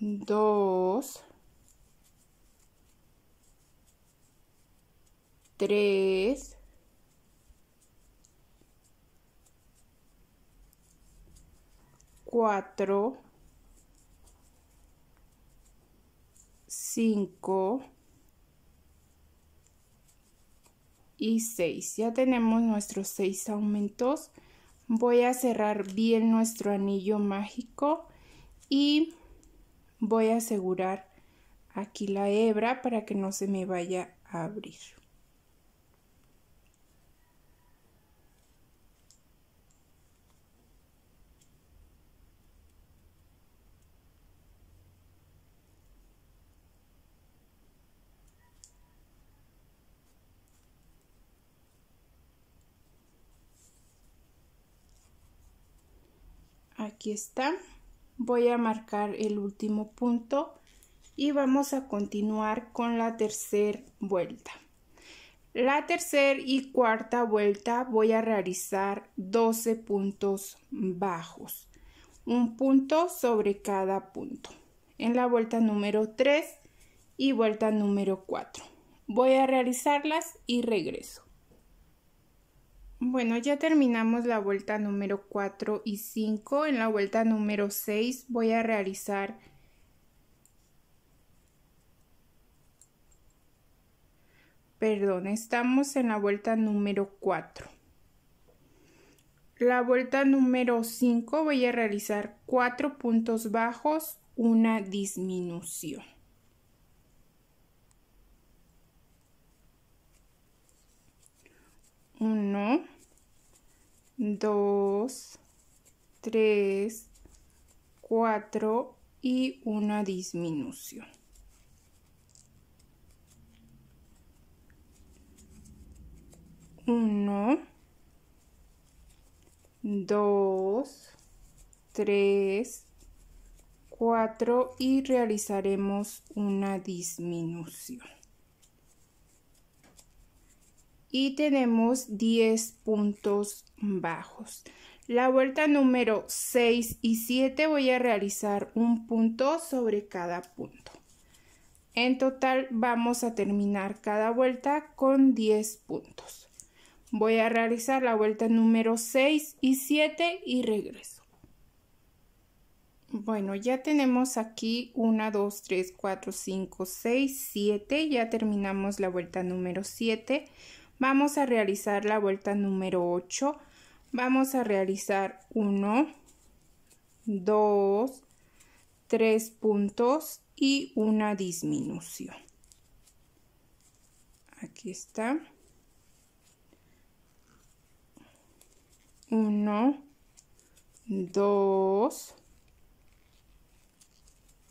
dos. 3, 4, 5 y 6. Ya tenemos nuestros 6 aumentos. Voy a cerrar bien nuestro anillo mágico y voy a asegurar aquí la hebra para que no se me vaya a abrir. aquí está voy a marcar el último punto y vamos a continuar con la tercera vuelta la tercera y cuarta vuelta voy a realizar 12 puntos bajos un punto sobre cada punto en la vuelta número 3 y vuelta número 4 voy a realizarlas y regreso bueno, ya terminamos la vuelta número 4 y 5. En la vuelta número 6 voy a realizar Perdón, estamos en la vuelta número 4. La vuelta número 5 voy a realizar 4 puntos bajos, una disminución. 1, 2, 3, 4 y una disminución. 1, 2, 3, 4 y realizaremos una disminución y tenemos 10 puntos bajos. La vuelta número 6 y 7 voy a realizar un punto sobre cada punto. En total vamos a terminar cada vuelta con 10 puntos. Voy a realizar la vuelta número 6 y 7 y regreso. Bueno, ya tenemos aquí 1, 2, 3, 4, 5, 6, 7. Ya terminamos la vuelta número 7. Vamos a realizar la vuelta número 8. Vamos a realizar 1, 2, 3 puntos y una disminución. Aquí está. 1, 2,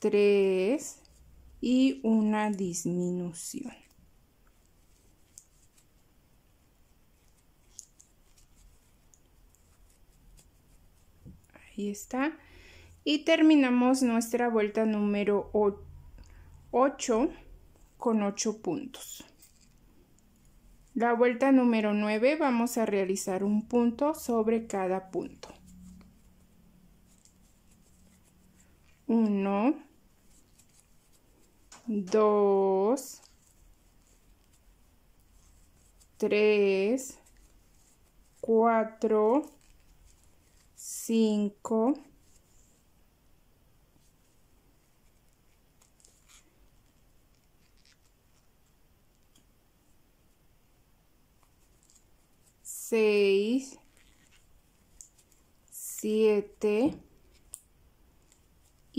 3 y una disminución. Ahí está. Y terminamos nuestra vuelta número 8 con 8 puntos. La vuelta número 9 vamos a realizar un punto sobre cada punto. 1, 2, 3, 4, 5 6 7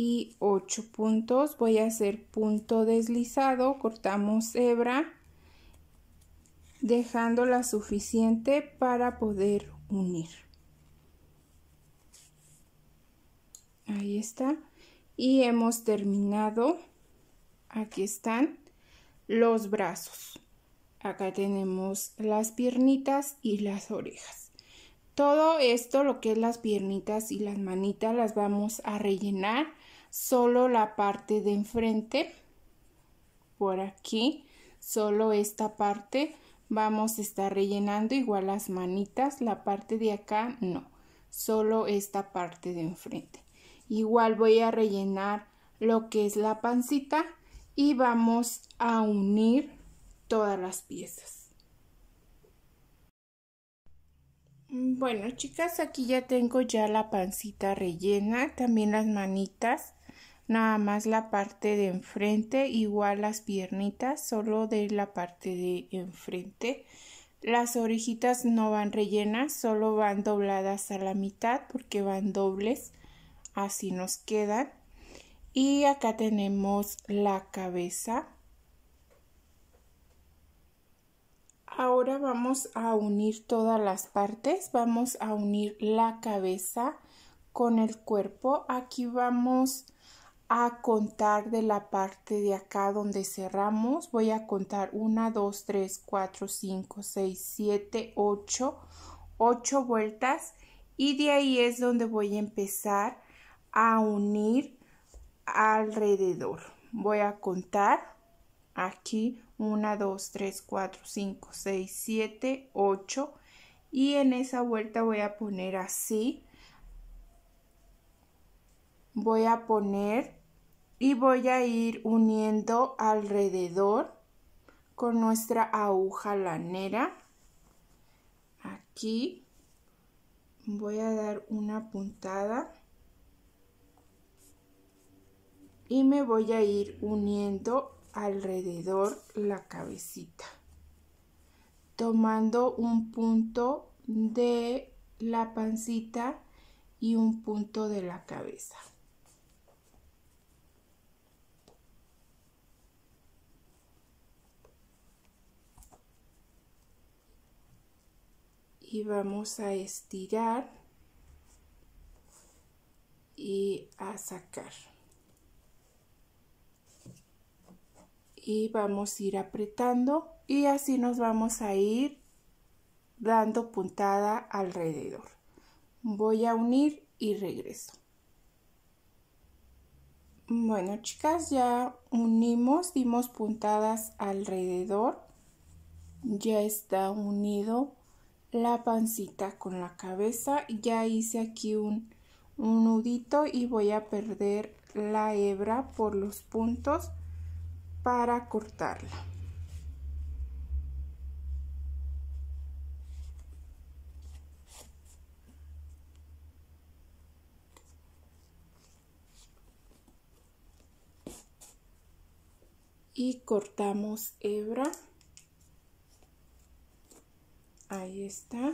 y 8 puntos voy a hacer punto deslizado cortamos hebra la suficiente para poder unir Ahí está. Y hemos terminado. Aquí están los brazos. Acá tenemos las piernitas y las orejas. Todo esto, lo que es las piernitas y las manitas, las vamos a rellenar. Solo la parte de enfrente, por aquí, solo esta parte vamos a estar rellenando igual las manitas, la parte de acá no, solo esta parte de enfrente. Igual voy a rellenar lo que es la pancita y vamos a unir todas las piezas. Bueno chicas, aquí ya tengo ya la pancita rellena, también las manitas, nada más la parte de enfrente, igual las piernitas, solo de la parte de enfrente. Las orejitas no van rellenas, solo van dobladas a la mitad porque van dobles así nos quedan. Y acá tenemos la cabeza. Ahora vamos a unir todas las partes. Vamos a unir la cabeza con el cuerpo. Aquí vamos a contar de la parte de acá donde cerramos. Voy a contar 1, 2, 3, 4, 5, 6, 7, 8, 8 vueltas y de ahí es donde voy a empezar a unir alrededor. Voy a contar aquí 1, 2, 3, 4, 5, 6, 7, 8 y en esa vuelta voy a poner así. Voy a poner y voy a ir uniendo alrededor con nuestra aguja lanera. Aquí voy a dar una puntada y me voy a ir uniendo alrededor la cabecita tomando un punto de la pancita y un punto de la cabeza y vamos a estirar y a sacar y vamos a ir apretando y así nos vamos a ir dando puntada alrededor. Voy a unir y regreso. Bueno chicas, ya unimos, dimos puntadas alrededor. Ya está unido la pancita con la cabeza. Ya hice aquí un, un nudito y voy a perder la hebra por los puntos para cortarla. y cortamos hebra ahí está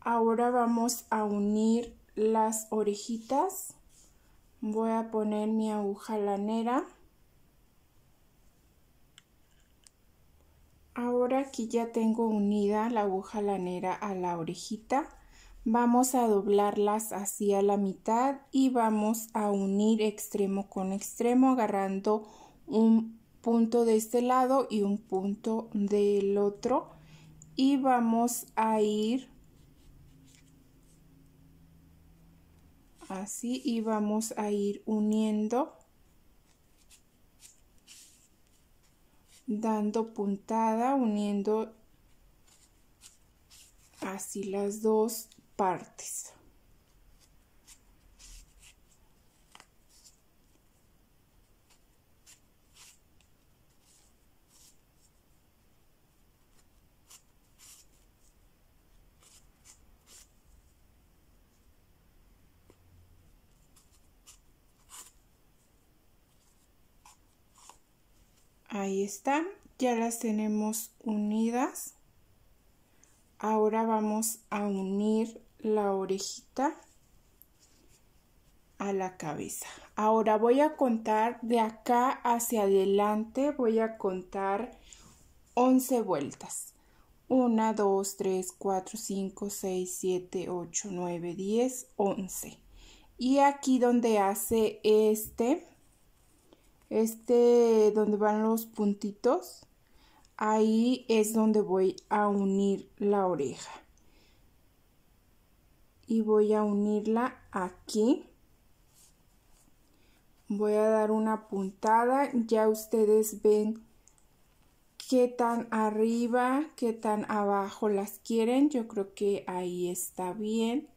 ahora vamos a unir las orejitas voy a poner mi aguja lanera aquí ya tengo unida la aguja lanera a la orejita vamos a doblarlas hacia la mitad y vamos a unir extremo con extremo agarrando un punto de este lado y un punto del otro y vamos a ir así y vamos a ir uniendo dando puntada uniendo así las dos partes Ahí está, ya las tenemos unidas. Ahora vamos a unir la orejita a la cabeza. Ahora voy a contar de acá hacia adelante, voy a contar 11 vueltas. 1, 2, 3, 4, 5, 6, 7, 8, 9, 10, 11. Y aquí donde hace este, este donde van los puntitos, ahí es donde voy a unir la oreja. Y voy a unirla aquí. Voy a dar una puntada, ya ustedes ven qué tan arriba, qué tan abajo las quieren. Yo creo que ahí está bien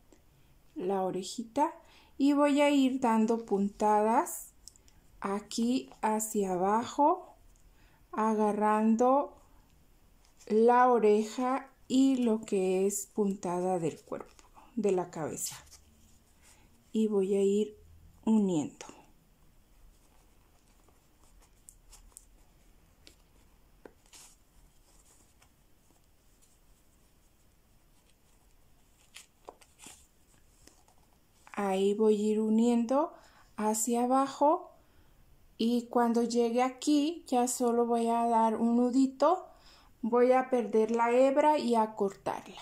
la orejita. Y voy a ir dando puntadas aquí hacia abajo, agarrando la oreja y lo que es puntada del cuerpo, de la cabeza. Y voy a ir uniendo. Ahí voy a ir uniendo hacia abajo y cuando llegue aquí ya solo voy a dar un nudito, voy a perder la hebra y a cortarla.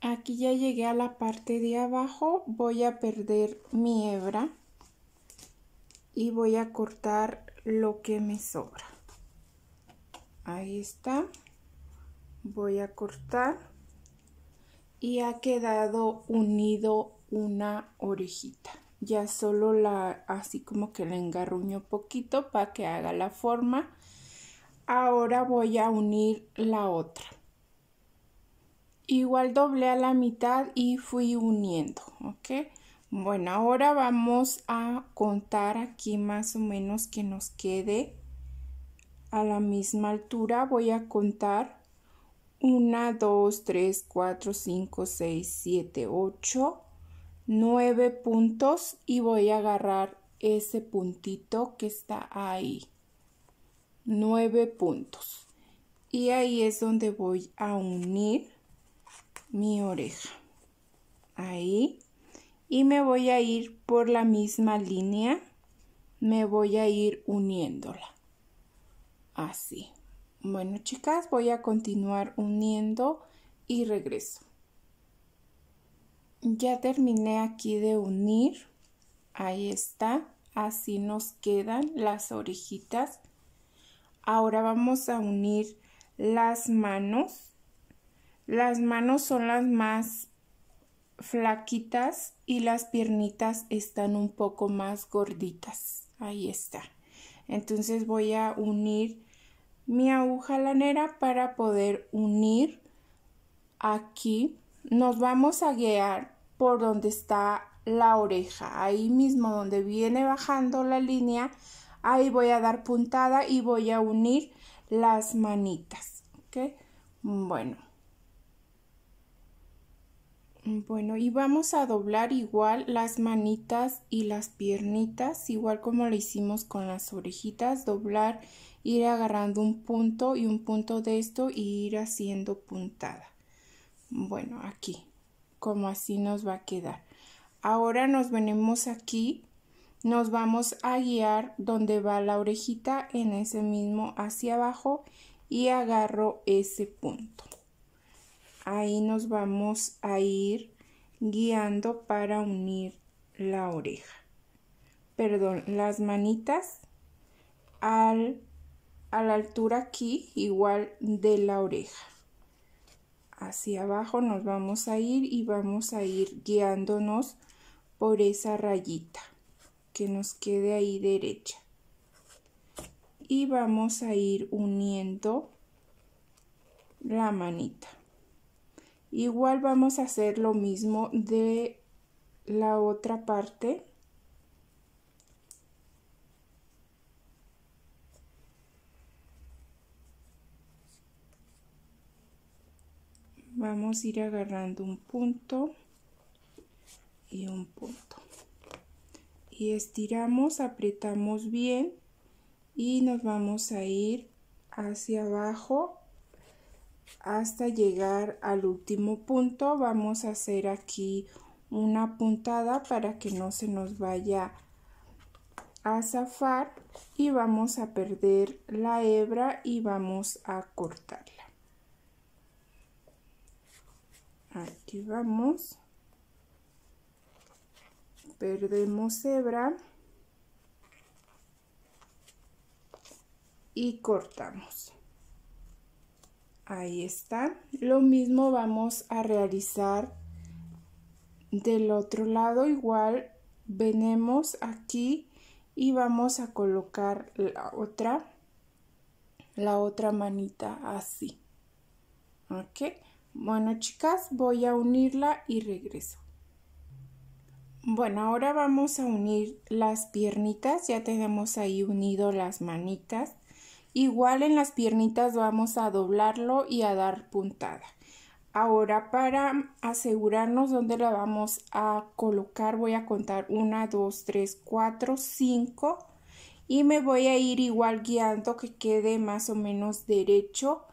Aquí ya llegué a la parte de abajo, voy a perder mi hebra y voy a cortar lo que me sobra. Ahí está. Voy a cortar y ha quedado unido una orejita ya solo la así como que la engarruño poquito para que haga la forma. Ahora voy a unir la otra. Igual doblé a la mitad y fui uniendo, ¿ok? Bueno, ahora vamos a contar aquí más o menos que nos quede a la misma altura. Voy a contar 1, 2, 3, 4, 5, 6, 7, 8, nueve puntos y voy a agarrar ese puntito que está ahí. 9 puntos. Y ahí es donde voy a unir mi oreja. Ahí. Y me voy a ir por la misma línea. Me voy a ir uniéndola. Así. Bueno, chicas, voy a continuar uniendo y regreso ya terminé aquí de unir ahí está así nos quedan las orejitas ahora vamos a unir las manos las manos son las más flaquitas y las piernitas están un poco más gorditas ahí está entonces voy a unir mi aguja lanera para poder unir aquí nos vamos a guiar por donde está la oreja, ahí mismo donde viene bajando la línea, ahí voy a dar puntada y voy a unir las manitas, ¿ok? Bueno. Bueno, y vamos a doblar igual las manitas y las piernitas, igual como lo hicimos con las orejitas, doblar, ir agarrando un punto y un punto de esto y ir haciendo puntada. Bueno, aquí, como así nos va a quedar. Ahora nos venimos aquí, nos vamos a guiar donde va la orejita en ese mismo hacia abajo y agarro ese punto. Ahí nos vamos a ir guiando para unir la oreja. Perdón, las manitas al, a la altura aquí igual de la oreja hacia abajo nos vamos a ir y vamos a ir guiándonos por esa rayita que nos quede ahí derecha y vamos a ir uniendo la manita igual vamos a hacer lo mismo de la otra parte vamos a ir agarrando un punto y un punto y estiramos apretamos bien y nos vamos a ir hacia abajo hasta llegar al último punto vamos a hacer aquí una puntada para que no se nos vaya a zafar y vamos a perder la hebra y vamos a cortar aquí vamos perdemos hebra y cortamos ahí está lo mismo vamos a realizar del otro lado igual venemos aquí y vamos a colocar la otra la otra manita así ok bueno chicas, voy a unirla y regreso. Bueno, ahora vamos a unir las piernitas, ya tenemos ahí unido las manitas. Igual en las piernitas vamos a doblarlo y a dar puntada. Ahora para asegurarnos dónde la vamos a colocar voy a contar 1, 2, 3, 4, 5 y me voy a ir igual guiando que quede más o menos derecho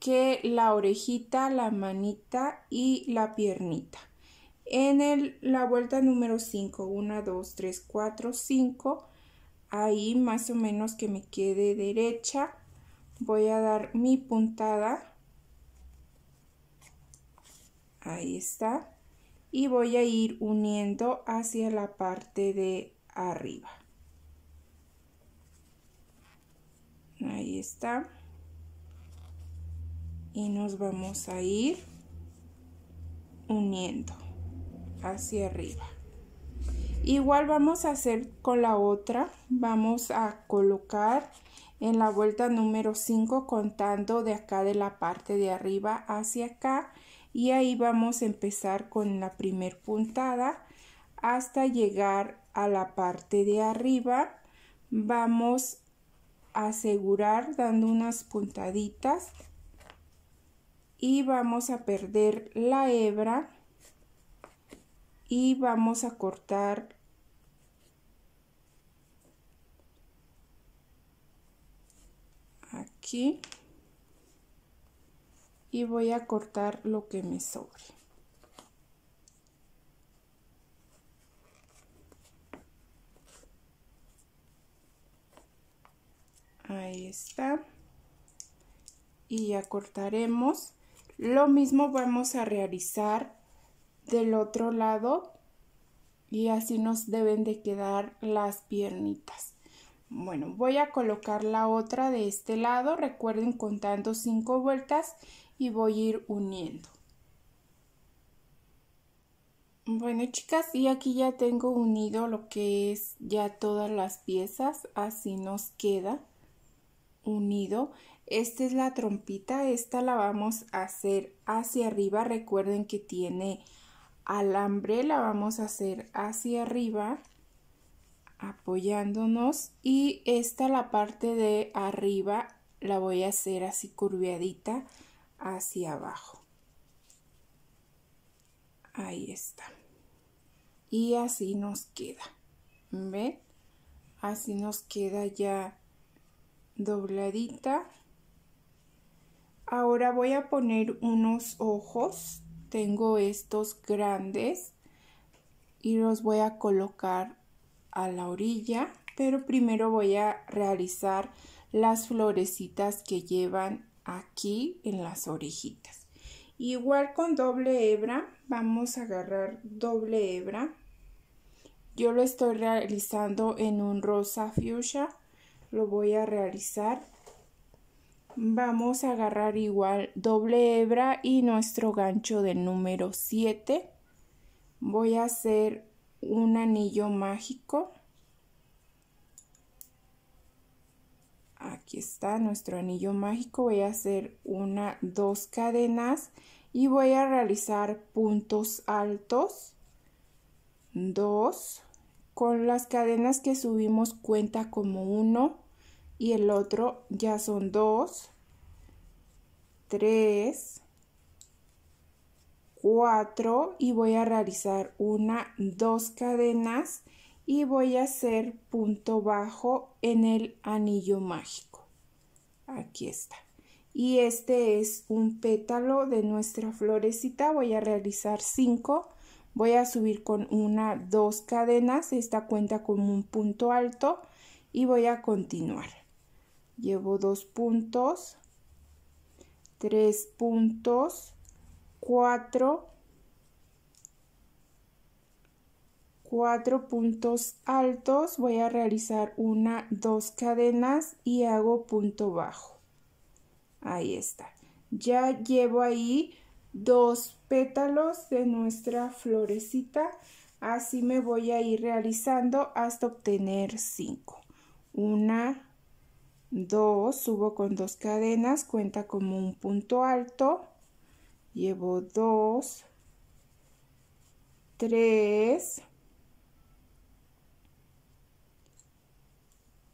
que la orejita, la manita y la piernita. En la vuelta número 5, 1, 2, 3, 4, 5, ahí más o menos que me quede derecha, voy a dar mi puntada. Ahí está. Y voy a ir uniendo hacia la parte de arriba. Ahí está y nos vamos a ir uniendo hacia arriba. Igual vamos a hacer con la otra, vamos a colocar en la vuelta número 5 contando de acá de la parte de arriba hacia acá y ahí vamos a empezar con la primer puntada hasta llegar a la parte de arriba vamos a asegurar dando unas puntaditas y vamos a perder la hebra y vamos a cortar aquí y voy a cortar lo que me sobre ahí está y ya cortaremos lo mismo vamos a realizar del otro lado y así nos deben de quedar las piernitas. Bueno, voy a colocar la otra de este lado, recuerden contando cinco vueltas y voy a ir uniendo. Bueno chicas, y aquí ya tengo unido lo que es ya todas las piezas, así nos queda unido. Esta es la trompita, esta la vamos a hacer hacia arriba, recuerden que tiene alambre, la vamos a hacer hacia arriba apoyándonos y esta la parte de arriba la voy a hacer así curviadita hacia abajo. Ahí está. Y así nos queda. ¿Ven? Así nos queda ya dobladita Ahora voy a poner unos ojos. Tengo estos grandes y los voy a colocar a la orilla. Pero primero voy a realizar las florecitas que llevan aquí en las orejitas. Igual con doble hebra, vamos a agarrar doble hebra. Yo lo estoy realizando en un rosa fuchsia. Lo voy a realizar vamos a agarrar igual doble hebra y nuestro gancho del número 7 voy a hacer un anillo mágico aquí está nuestro anillo mágico voy a hacer una dos cadenas y voy a realizar puntos altos dos con las cadenas que subimos cuenta como uno y el otro ya son 2, 3, 4 y voy a realizar una, dos cadenas y voy a hacer punto bajo en el anillo mágico. Aquí está. Y este es un pétalo de nuestra florecita. Voy a realizar 5. Voy a subir con una, dos cadenas. Esta cuenta con un punto alto y voy a continuar llevo dos puntos, tres puntos, cuatro, cuatro puntos altos, voy a realizar una, dos cadenas y hago punto bajo. Ahí está. Ya llevo ahí dos pétalos de nuestra florecita. Así me voy a ir realizando hasta obtener cinco. Una, 2, subo con dos cadenas, cuenta como un punto alto, llevo 2, 3,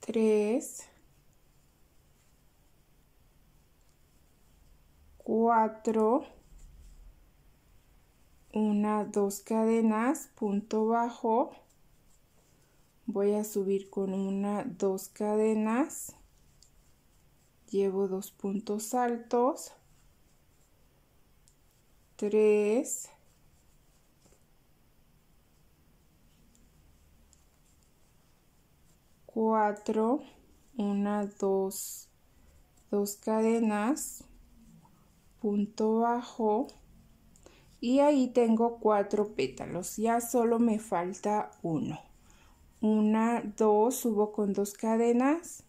3, 4, una, dos cadenas, punto bajo, voy a subir con una, dos cadenas, llevo dos puntos altos, tres, cuatro, una, dos, dos cadenas, punto bajo y ahí tengo cuatro pétalos, ya solo me falta uno. Una, dos, subo con dos cadenas,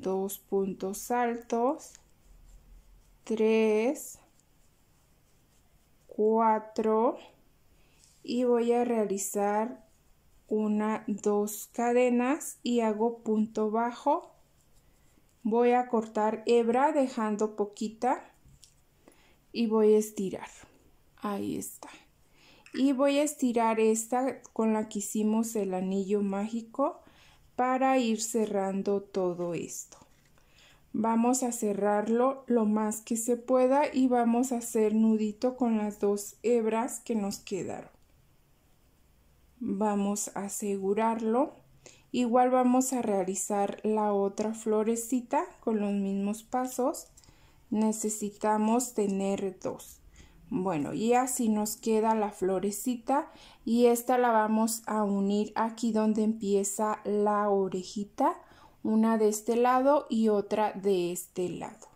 dos puntos altos, tres, cuatro y voy a realizar una, dos cadenas y hago punto bajo. Voy a cortar hebra dejando poquita y voy a estirar. Ahí está. Y voy a estirar esta con la que hicimos el anillo mágico para ir cerrando todo esto. Vamos a cerrarlo lo más que se pueda y vamos a hacer nudito con las dos hebras que nos quedaron. Vamos a asegurarlo. Igual vamos a realizar la otra florecita con los mismos pasos. Necesitamos tener dos. Bueno, y así nos queda la florecita y esta la vamos a unir aquí donde empieza la orejita, una de este lado y otra de este lado.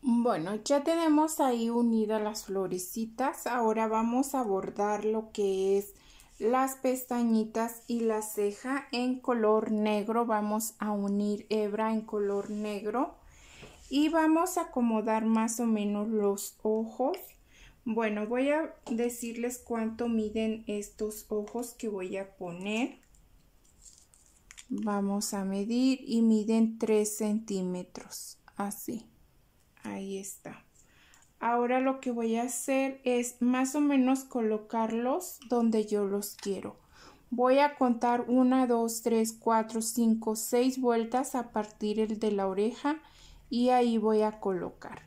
Bueno, ya tenemos ahí unidas las florecitas. Ahora vamos a bordar lo que es las pestañitas y la ceja en color negro. Vamos a unir hebra en color negro y vamos a acomodar más o menos los ojos. Bueno, voy a decirles cuánto miden estos ojos que voy a poner. Vamos a medir y miden 3 centímetros, así. Ahí está. Ahora lo que voy a hacer es más o menos colocarlos donde yo los quiero. Voy a contar 1, 2, 3, 4, 5, 6 vueltas a partir de la oreja y ahí voy a colocar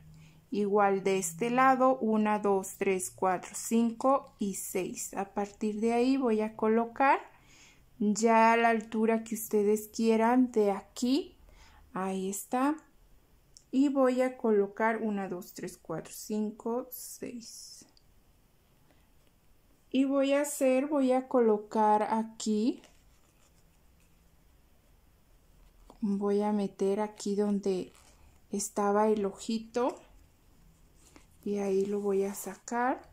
igual de este lado 1 2 3 4 5 y 6 a partir de ahí voy a colocar ya a la altura que ustedes quieran de aquí ahí está y voy a colocar 1 2 3 4 5 6 y voy a hacer voy a colocar aquí voy a meter aquí donde estaba el ojito y ahí lo voy a sacar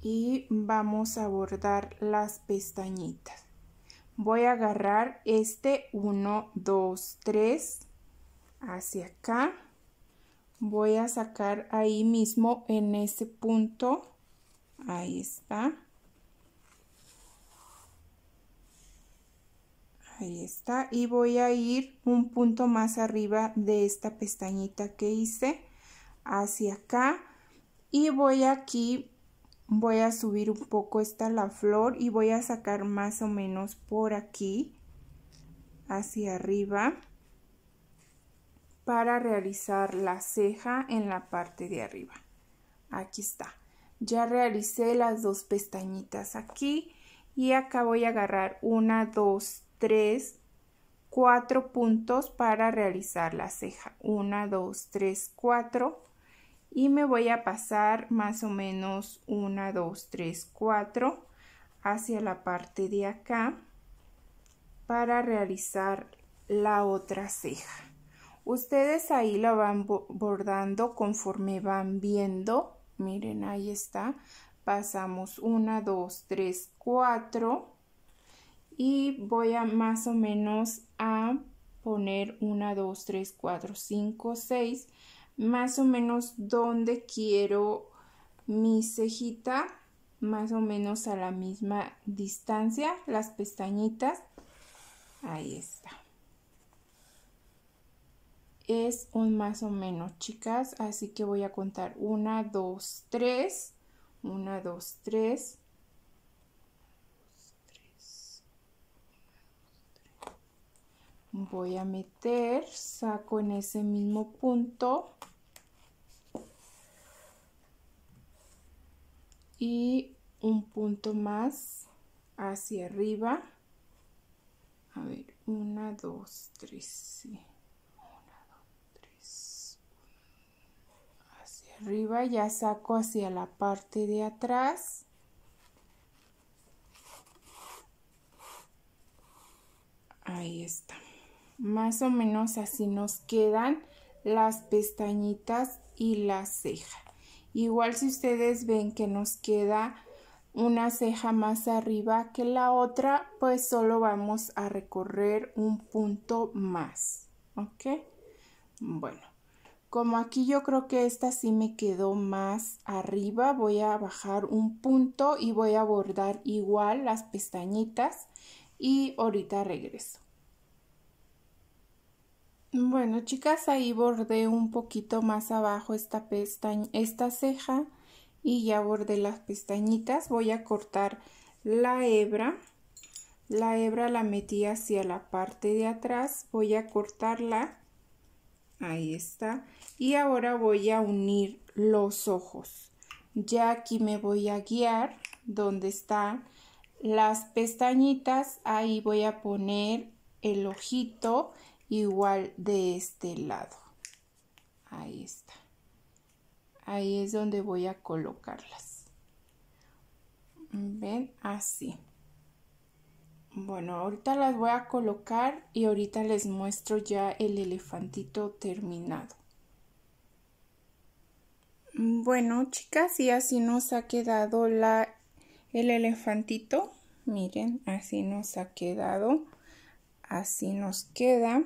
y vamos a bordar las pestañitas voy a agarrar este 1 2 3 hacia acá voy a sacar ahí mismo en ese punto ahí está Ahí está. Y voy a ir un punto más arriba de esta pestañita que hice hacia acá. Y voy aquí, voy a subir un poco esta la flor y voy a sacar más o menos por aquí hacia arriba para realizar la ceja en la parte de arriba. Aquí está. Ya realicé las dos pestañitas aquí y acá voy a agarrar una, dos, 3, 4 puntos para realizar la ceja. 1, 2, 3, 4. Y me voy a pasar más o menos 1, 2, 3, 4 hacia la parte de acá para realizar la otra ceja. Ustedes ahí la van bordando conforme van viendo. Miren, ahí está. Pasamos 1, 2, 3, 4 y voy a más o menos a poner 1, 2, 3, 4, 5, 6, más o menos donde quiero mi cejita, más o menos a la misma distancia, las pestañitas, ahí está. Es un más o menos, chicas, así que voy a contar 1, 2, 3, 1, 2, 3, voy a meter, saco en ese mismo punto y un punto más hacia arriba. A ver, una, dos, tres, sí. Una, dos, tres. Hacia arriba, ya saco hacia la parte de atrás. Ahí está más o menos así nos quedan las pestañitas y la ceja. Igual si ustedes ven que nos queda una ceja más arriba que la otra, pues solo vamos a recorrer un punto más. ¿Ok? Bueno, como aquí yo creo que esta sí me quedó más arriba, voy a bajar un punto y voy a bordar igual las pestañitas y ahorita regreso. Bueno, chicas, ahí bordé un poquito más abajo esta pestaña, esta ceja y ya bordé las pestañitas. Voy a cortar la hebra. La hebra la metí hacia la parte de atrás. Voy a cortarla. Ahí está. Y ahora voy a unir los ojos. Ya aquí me voy a guiar donde están las pestañitas. Ahí voy a poner el ojito igual de este lado. Ahí está. Ahí es donde voy a colocarlas. ¿Ven? Así. Bueno, ahorita las voy a colocar y ahorita les muestro ya el elefantito terminado. Bueno, chicas, y así nos ha quedado la, el elefantito. Miren, así nos ha quedado. Así nos queda.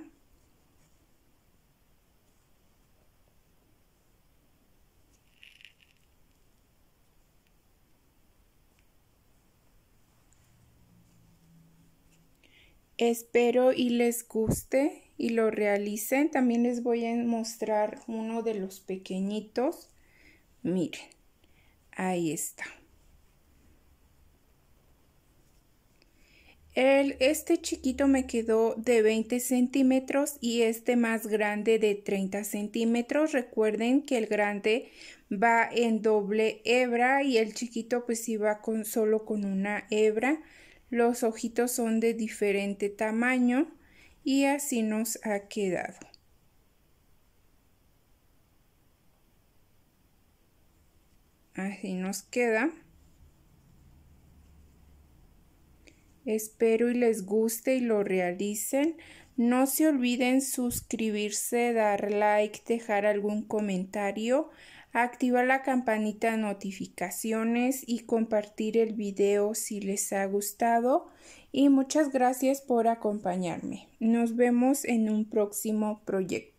Espero y les guste y lo realicen. También les voy a mostrar uno de los pequeñitos. Miren, ahí está. El, este chiquito me quedó de 20 centímetros y este más grande de 30 centímetros. Recuerden que el grande va en doble hebra y el chiquito pues va con, solo con una hebra. Los ojitos son de diferente tamaño y así nos ha quedado. Así nos queda. Espero y les guste y lo realicen. No se olviden suscribirse, dar like, dejar algún comentario activar la campanita de notificaciones y compartir el video si les ha gustado y muchas gracias por acompañarme. Nos vemos en un próximo proyecto.